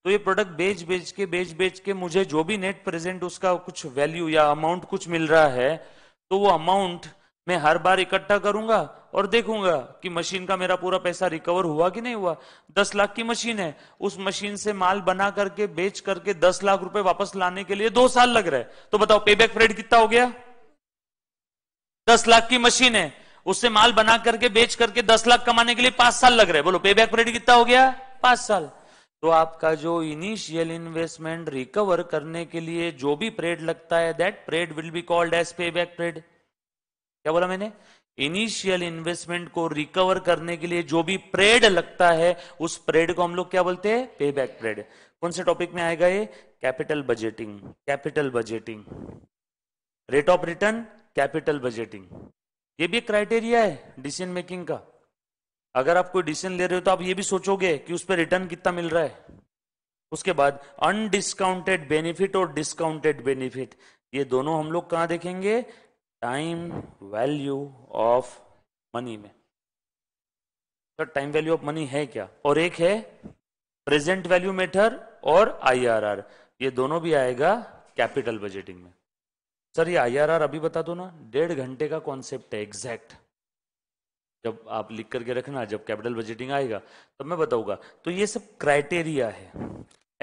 तो ये प्रोडक्ट बेच बेच के बेच बेच के मुझे जो भी नेट प्रेजेंट उसका कुछ वैल्यू या अमाउंट कुछ मिल रहा है तो वो अमाउंट मैं हर बार इकट्ठा करूंगा और देखूंगा कि मशीन का मेरा पूरा पैसा रिकवर हुआ कि नहीं हुआ दस लाख की मशीन है उस मशीन से माल बना करके बेच करके दस लाख रुपए वापस लाने के लिए दो साल लग रहा है तो बताओ पे बैक पीरियड कितना हो गया दस लाख की मशीन है उससे माल बना करके बेच करके दस लाख कमाने के लिए पांच साल लग रहे बोलो बैक पीरियड कितना हो गया पांच साल तो आपका जो इनिशियल इन्वेस्टमेंट रिकवर करने के लिए जो भी प्रेड लगता है that trade will be called as payback trade क्या बोला मैंने इनिशियल इन्वेस्टमेंट को रिकवर करने के लिए जो भी प्रेड लगता है उस प्रेड को हम लोग क्या बोलते हैं पे बैक ट्रेड कौन से टॉपिक में आएगा ये capital budgeting capital budgeting rate of return capital budgeting ये भी क्राइटेरिया है डिसीजन मेकिंग का अगर आप कोई डिसीजन ले रहे हो तो आप ये भी सोचोगे कि उस पर रिटर्न कितना मिल रहा है उसके बाद अनडिस्काउंटेड बेनिफिट और डिस्काउंटेड बेनिफिट ये दोनों हम लोग कहाँ देखेंगे टाइम वैल्यू ऑफ मनी में sir time value of money है क्या और एक है प्रेजेंट वैल्यू मेथड और आईआरआर ये दोनों भी आएगा कैपिटल बजटिंग में सर ये आईआरआर अभी बता दो ना डेढ़ घंटे का कॉन्सेप्ट है एग्जैक्ट जब आप लिख करके रखना जब कैपिटल बजटिंग आएगा तब मैं बताऊंगा तो ये सब क्राइटेरिया है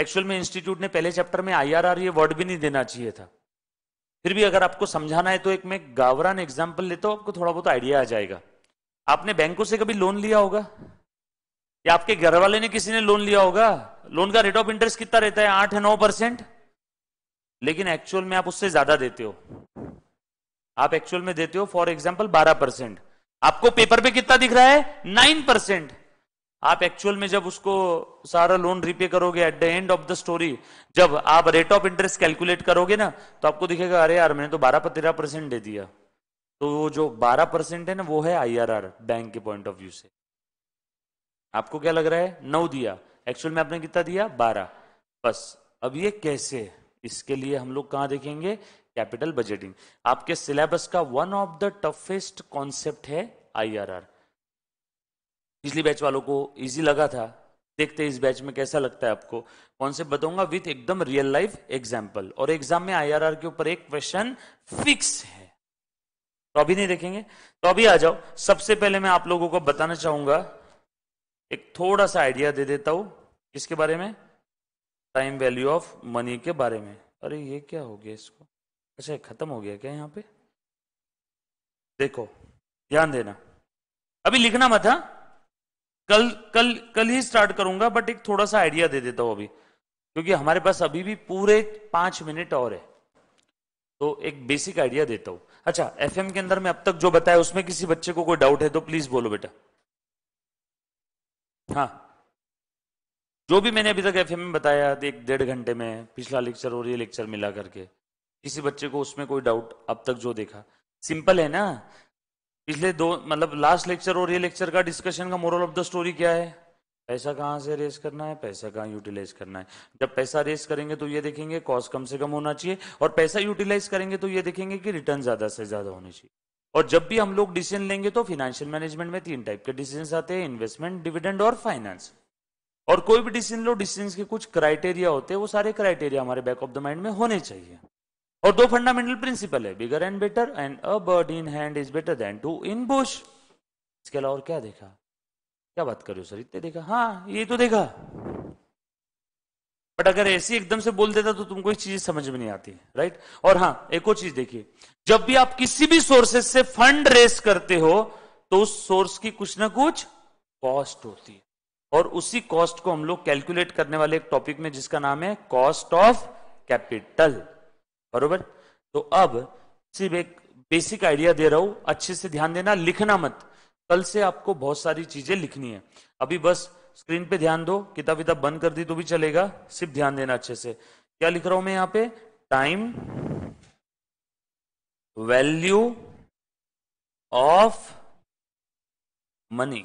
एक्चुअल में इंस्टीट्यूट ने पहले चैप्टर में आईआरआर ये वर्ड भी नहीं देना चाहिए था फिर भी अगर आपको समझाना है तो एक मैं गावरान एग्जाम्पल लेता हूँ आपको थोड़ा बहुत आइडिया आ जाएगा आपने बैंकों से कभी लोन लिया होगा या आपके घर वाले ने किसी ने लोन लिया होगा लोन का रेट ऑफ इंटरेस्ट कितना रहता है आठ नौ परसेंट लेकिन एक्चुअल में आप उससे ज्यादा देते हो आप एक्चुअल में देते हो फॉर एग्जाम्पल बारह परसेंट आपको पेपर पे कितना दिख रहा है नाइन परसेंट आप एक्चुअल में जब उसको सारा लोन रिपे करोगे at the end of the story जब आप रेट ऑफ इंटरेस्ट कैलकुलेट करोगे ना तो आपको दिखेगा अरे यार मैंने तो बारह तेरह परसेंट दे दिया तो वो जो बारह परसेंट है ना वो है आईआरआर बैंक के पॉइंट ऑफ व्यू से आपको क्या लग रहा है नौ दिया एक्चुअल में आपने कितना दिया बारह बस अब ये कैसे इसके लिए हम लोग कहाँ देखेंगे कैपिटल बजटिंग आपके सिलेबस का one of the toughest concept है आईआरआर पिछली बैच वालों को इजी लगा था देखते हैं इस बैच में कैसा लगता है आपको कॉन्सेप्ट बताऊंगा विथ एकदम रियल लाइफ एग्जाम्पल और एग्जाम में आईआरआर के ऊपर एक क्वेश्चन फिक्स है तो अभी नहीं देखेंगे तो अभी आ जाओ सबसे पहले मैं आप लोगों को बताना चाहूंगा एक थोड़ा सा आइडिया दे देता हूं किसके बारे में टाइम वैल्यू ऑफ मनी के बारे में अरे ये क्या हो गया इसको अच्छा खत्म हो गया क्या यहाँ पे देखो ध्यान देना अभी लिखना मत हा कल कल कल ही स्टार्ट करूंगा बट एक थोड़ा सा आइडिया दे देता हूं अभी क्योंकि हमारे पास अभी भी पूरे पांच मिनट और है तो एक बेसिक आइडिया देता हूं अच्छा एफएम के अंदर मैं अब तक जो बताया उसमें किसी बच्चे को कोई डाउट है तो प्लीज बोलो बेटा हाँ जो भी मैंने अभी तक एफएम में बताया एक डेढ़ घंटे में पिछला लेक्चर और ये लेक्चर मिला करके किसी बच्चे को उसमें कोई डाउट अब तक जो देखा सिंपल है ना पिछले दो मतलब लास्ट लेक्चर और ये लेक्चर का डिस्कशन का मोरल ऑफ द स्टोरी क्या है पैसा कहाँ से रेस करना है पैसा कहाँ यूटिलाइज करना है जब पैसा रेस करेंगे तो ये देखेंगे कॉस्ट कम से कम होना चाहिए और पैसा यूटिलाइज करेंगे तो ये देखेंगे कि रिटर्न ज्यादा से ज्यादा होने चाहिए और जब भी हम लोग डिसीजन लेंगे तो फाइनेंशियल मैनेजमेंट में तीन टाइप के डिसीजन आते हैं इन्वेस्टमेंट डिविडेंड और फाइनेंस और कोई भी डिसीजन लो डिसीजन के कुछ क्राइटेरिया होते हैं वो सारे क्राइटेरिया हमारे बैक ऑफ द माइंड में होने चाहिए और दो फंडामेंटल प्रिंसिपल है bigger and better and a bird in hand is better than two in bush इसके अलावा और क्या देखा क्या बात कर रहे हो सर इतने देखा हाँ ये तो देखा बट अगर ऐसी एकदम से बोल देता तो तुमको इस चीज समझ में नहीं आती राइट और हाँ एक और चीज देखिए जब भी आप किसी भी सोर्सेस से फंड रेस करते हो तो उस सोर्स की कुछ ना कुछ कॉस्ट होती है और उसी कॉस्ट को हम लोग कैलकुलेट करने वाले एक टॉपिक में जिसका नाम है कॉस्ट ऑफ कैपिटल बरोबर तो अब सिर्फ एक बेसिक आइडिया दे रहा हूं अच्छे से ध्यान देना लिखना मत कल से आपको बहुत सारी चीजें लिखनी है अभी बस स्क्रीन पे ध्यान दो किताब विताब बंद कर दी तो भी चलेगा सिर्फ ध्यान देना अच्छे से क्या लिख रहा हूं मैं यहां पे टाइम वैल्यू ऑफ मनी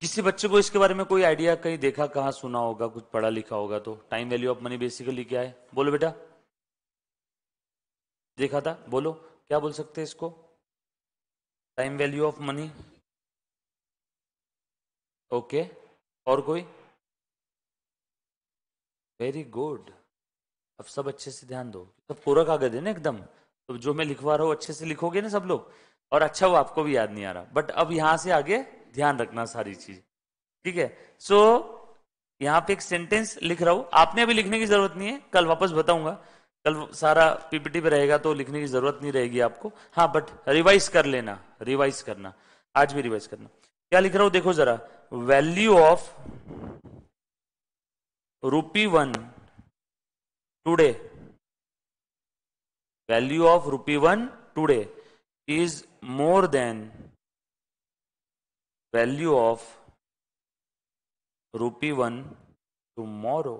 किसी बच्चे को इसके बारे में कोई आइडिया कहीं देखा कहा सुना होगा कुछ पढ़ा लिखा होगा तो time value of money basically क्या है बोलो बेटा देखा था बोलो क्या बोल सकते हैं इसको time value of money okay और कोई वेरी गुड अब सब अच्छे से ध्यान दो सब पूरा कागज है ना एकदम तो जो मैं लिखवा रहा हूँ अच्छे से लिखोगे ना सब लोग और अच्छा वो आपको भी याद नहीं आ रहा बट अब यहां से आगे ध्यान रखना सारी चीज ठीक है सो so, यहां पे एक सेंटेंस लिख रहा हूं आपने अभी लिखने की जरूरत नहीं है कल वापस बताऊंगा कल सारा पीपीटी पे रहेगा तो लिखने की जरूरत नहीं रहेगी आपको हाँ बट रिवाइज कर लेना रिवाइज करना आज भी रिवाइज करना क्या लिख रहा हूं देखो जरा value of rupee one today value of rupee one today is more than value of rupee one tomorrow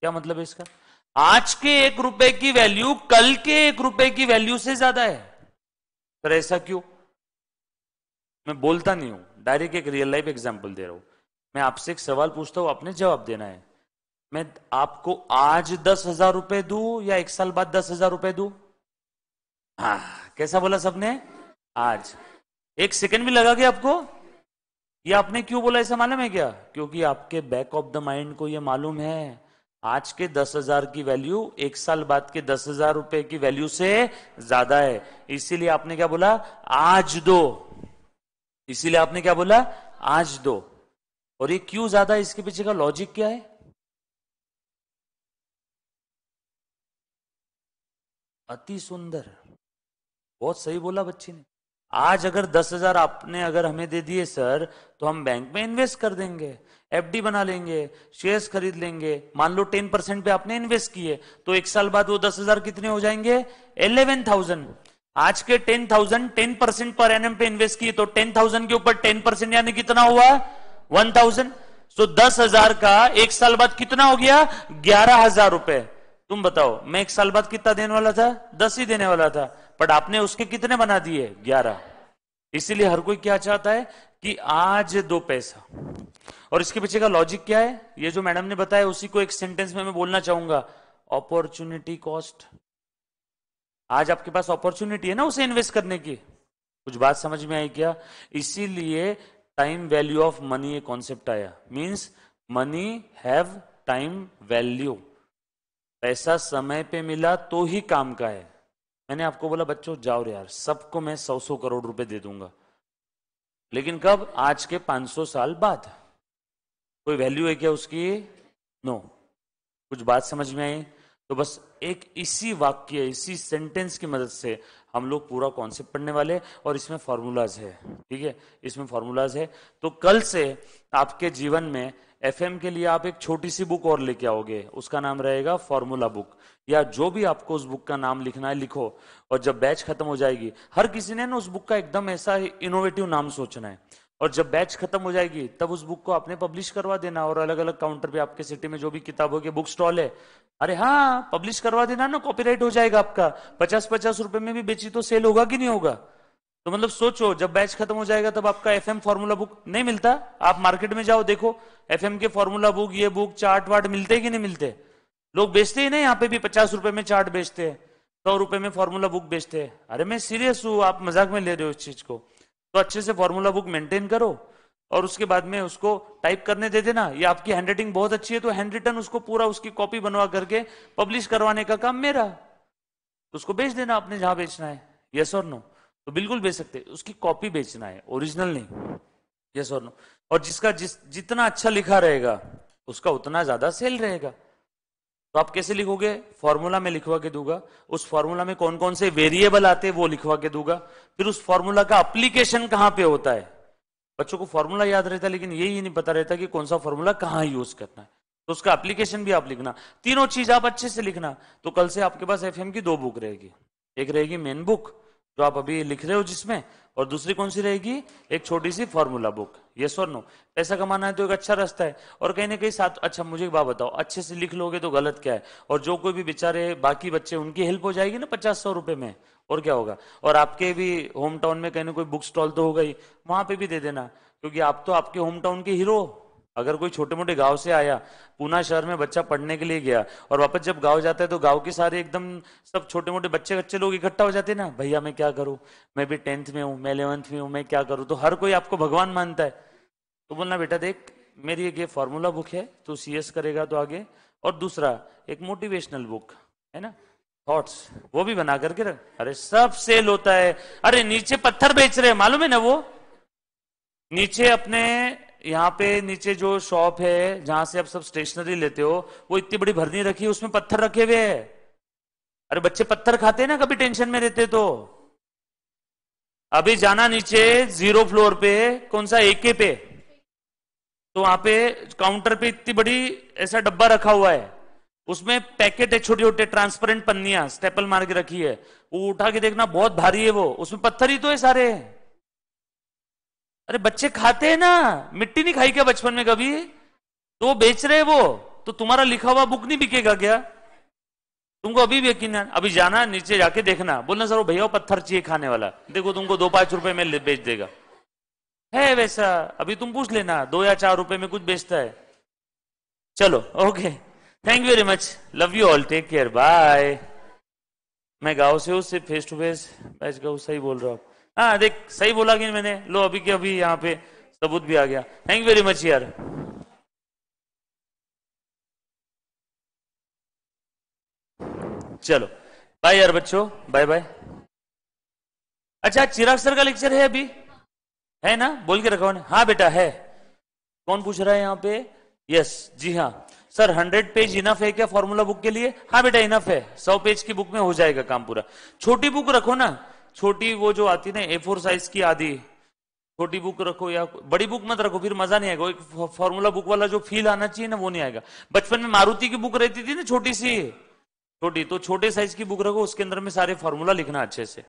क्या मतलब है इसका आज के एक रुपए की वैल्यू कल के एक रुपए की वैल्यू से ज्यादा है पर ऐसा क्यों मैं बोलता नहीं हूं डायरेक्ट एक रियल लाइफ एग्जाम्पल दे रहा हूं मैं आपसे एक सवाल पूछता हूं आपने जवाब देना है मैं आपको आज दस हजार रुपए दू या एक साल बाद दस हजार रुपए दू हाँ कैसा बोला सबने आज एक सेकंड भी लगा गया आपको ये आपने क्यों बोला ऐसा मालूम है क्या क्योंकि आपके बैक ऑफ द माइंड को ये मालूम है आज के दस हजार की वैल्यू एक साल बाद के दस हजार रुपए की वैल्यू से ज्यादा है इसीलिए आपने क्या बोला आज दो इसीलिए आपने क्या बोला आज दो और ये क्यों ज्यादा इसके पीछे का लॉजिक क्या है अति सुंदर बहुत सही बोला बच्ची ने आज अगर दस हजार आपने अगर हमें दे दिए सर तो हम बैंक में इन्वेस्ट कर देंगे एफडी बना लेंगे शेयर्स खरीद लेंगे मान लो टेन परसेंट पे आपने इन्वेस्ट किए तो एक साल बाद वो दस हजार कितने हो जाएंगे इलेवन थाउजेंड आज के टेन थाउजेंड टेन परसेंट पर एन पे इन्वेस्ट किए तो टेन थाउजेंड के ऊपर टेन परसेंट यानी कितना हुआ वन थाउजेंड सो दस हजार का एक साल बाद कितना हो गया ग्यारह हजार रुपए तुम बताओ मैं एक साल बाद कितना देने वाला था दस ही देने वाला था बट आपने उसके कितने बना दिए ग्यारह इसीलिए हर कोई क्या चाहता है कि आज दो पैसा और इसके पीछे का लॉजिक क्या है ये जो मैडम ने बताया उसी को एक सेंटेंस में मैं बोलना चाहूंगा अपॉर्चुनिटी कॉस्ट आज आपके पास अपॉर्चुनिटी है ना उसे इन्वेस्ट करने की कुछ बात समझ में आई क्या इसीलिए टाइम वैल्यू ऑफ मनी ये कॉन्सेप्ट आया means money have time value पैसा समय पे मिला तो ही काम का है मैंने आपको बोला बच्चों जाओ रे यार सबको मैं सौ सौ करोड़ रुपए दे दूंगा लेकिन कब आज के 500 साल बाद कोई वैल्यू है क्या उसकी नो no. कुछ बात समझ में आई तो बस एक इसी वाक्य इसी सेंटेंस की मदद से हम लोग पूरा कॉन्सेप्ट पढ़ने वाले और इसमें फॉर्मूलाज है ठीक है इसमें फॉर्मूलाज है तो कल से आपके जीवन में एफ के लिए आप एक छोटी सी बुक और लेके आओगे उसका नाम रहेगा फॉर्मूला बुक या जो भी आपको उस बुक का नाम लिखना है लिखो और जब बैच खत्म हो जाएगी हर किसी ने ना उस बुक का एकदम ऐसा इनोवेटिव नाम सोचना है और जब बैच खत्म हो जाएगी तब उस बुक को आपने पब्लिश करवा देना और अलग अलग काउंटर पे आपके सिटी में जो भी किताबों के बुक स्टॉल है अरे हाँ पब्लिश करवा देना ना कॉपीराइट हो जाएगा आपका पचास पचास रुपए में भी बेची तो सेल होगा कि नहीं होगा तो मतलब सोचो जब बैच खत्म हो जाएगा तब आपका एफ एम फॉर्मूला बुक नहीं मिलता आप मार्केट में जाओ देखो एफ एम के फॉर्मूला बुक ये बुक चार्ट वार्ट मिलते कि नहीं मिलते लोग बेचते ही ना यहाँ पे भी पचास रुपए में चार्ट बेचते हैं सौ रुपए में फॉर्मूला बुक बेचते हैं अरे मैं सीरियस हूँ आप मजाक में ले रहे हो इस चीज को तो अच्छे से फॉर्मूला बुक मेंटेन करो और उसके बाद में उसको टाइप करने दे देना या आपकी हैंड राइटिंग बहुत अच्छी है तो हैंड रिटर्न उसको पूरा उसकी कॉपी बनवा करके पब्लिश करवाने का काम मेरा तो उसको बेच देना आपने जहां बेचना है यस और नो तो बिल्कुल बेच सकते उसकी कॉपी बेचना है ओरिजिनल नहीं यस और नो और जिसका जिस जितना अच्छा लिखा रहेगा उसका उतना ज्यादा सेल रहेगा तो आप कैसे लिखोगे फॉर्मूला में लिखवा के दूंगा उस फॉर्मूला में कौन कौन से वेरिएबल आते हैं वो लिखवा के दूंगा फिर उस फॉर्मूला का अप्लीकेशन कहां पे होता है बच्चों को फॉर्मूला याद रहता है लेकिन यही नहीं पता रहता कि कौन सा फॉर्मूला कहां यूज करना है तो उसका एप्लीकेशन भी आप लिखना तीनों चीज आप अच्छे से लिखना तो कल से आपके पास एफ की दो बुक रहेगी एक रहेगी मेन बुक जो तो आप अभी लिख रहे हो जिसमें और दूसरी कौन सी रहेगी एक छोटी सी फॉर्मूला बुक यस और नो पैसा कमाना है तो एक अच्छा रास्ता है और कहीं ना कहीं साथ अच्छा मुझे एक बात बताओ अच्छे से लिख लोगे तो गलत क्या है और जो कोई भी बेचारे बाकी बच्चे उनकी हेल्प हो जाएगी ना पचास सौ रुपए में और क्या होगा और आपके भी होम टाउन में कहीं ना कोई बुक स्टॉल तो होगा ही वहां पर भी दे देना क्योंकि आप तो आपके होम टाउन के हीरो अगर कोई छोटे मोटे गांव से आया पूना शहर में बच्चा पढ़ने के लिए गया और वापस जब गांव जाता है तो गांव के सारे एकदम सब छोटे मोटे बच्चे बच्चे लोग इकट्ठा हो जाते हैं ना भैया मैं क्या करूं मैं भी टेंथ में हूं मैं इलेवंथ में हूं मैं क्या करूँ तो हर कोई आपको भगवान मानता है तो बोलना बेटा देख मेरी एक ये फॉर्मूला बुक है तो सी करेगा तो आगे और दूसरा एक मोटिवेशनल बुक है ना थॉट्स वो भी बना करके रख अरे सब सेल होता है अरे नीचे पत्थर बेच रहे मालूम है ना वो नीचे अपने यहाँ पे नीचे जो शॉप है जहां से आप सब स्टेशनरी लेते हो वो इतनी बड़ी भरनी रखी है उसमें पत्थर रखे हुए है अरे बच्चे पत्थर खाते हैं ना कभी टेंशन में रहते तो अभी जाना नीचे जीरो फ्लोर पे कौन सा के पे तो वहां पे काउंटर पे इतनी बड़ी ऐसा डब्बा रखा हुआ है उसमें पैकेट है छोटे छोटे ट्रांसपेरेंट पन्नियां स्टेपल मार के रखी है वो उठा के देखना बहुत भारी है वो उसमें पत्थर ही तो है सारे है। अरे बच्चे खाते हैं ना मिट्टी नहीं खाई क्या बचपन में कभी तो वो बेच रहे वो तो तुम्हारा लिखा हुआ बुक नहीं बिकेगा क्या तुमको अभी भी यकीन है अभी जाना नीचे जाके देखना बोलना सर वो भैया पत्थर चाहिए खाने वाला देखो तुमको दो पांच रुपए में बेच देगा है वैसा अभी तुम पूछ लेना दो या चार रुपए में कुछ बेचता है चलो okay thank you very much love you all take care bye मैं गांव से हूँ सिर्फ फेस टू फेस बैच गाँव सही बोल रहा हूँ हाँ देख सही बोला कि मैंने लो अभी के अभी यहाँ पे सबूत भी आ गया थैंक वेरी मच यार चलो बाय यार बच्चों बाय बाय अच्छा चिराग सर का लेक्चर है अभी है ना बोल के रखा हाँ बेटा है कौन पूछ रहा है यहाँ पे यस जी हाँ सर हंड्रेड पेज इनफ है क्या फॉर्मूला बुक के लिए हाँ बेटा इनफ है सौ पेज की बुक में हो जाएगा काम पूरा छोटी बुक रखो ना छोटी वो जो आती ना ए फोर साइज की आधी छोटी बुक रखो या बड़ी बुक मत रखो फिर मजा नहीं आएगा एक फॉर्मूला बुक वाला जो फील आना चाहिए ना वो नहीं आएगा बचपन में मारुति की बुक रहती थी ना छोटी सी छोटी तो छोटे साइज की बुक रखो उसके अंदर में सारे फॉर्मूला लिखना अच्छे से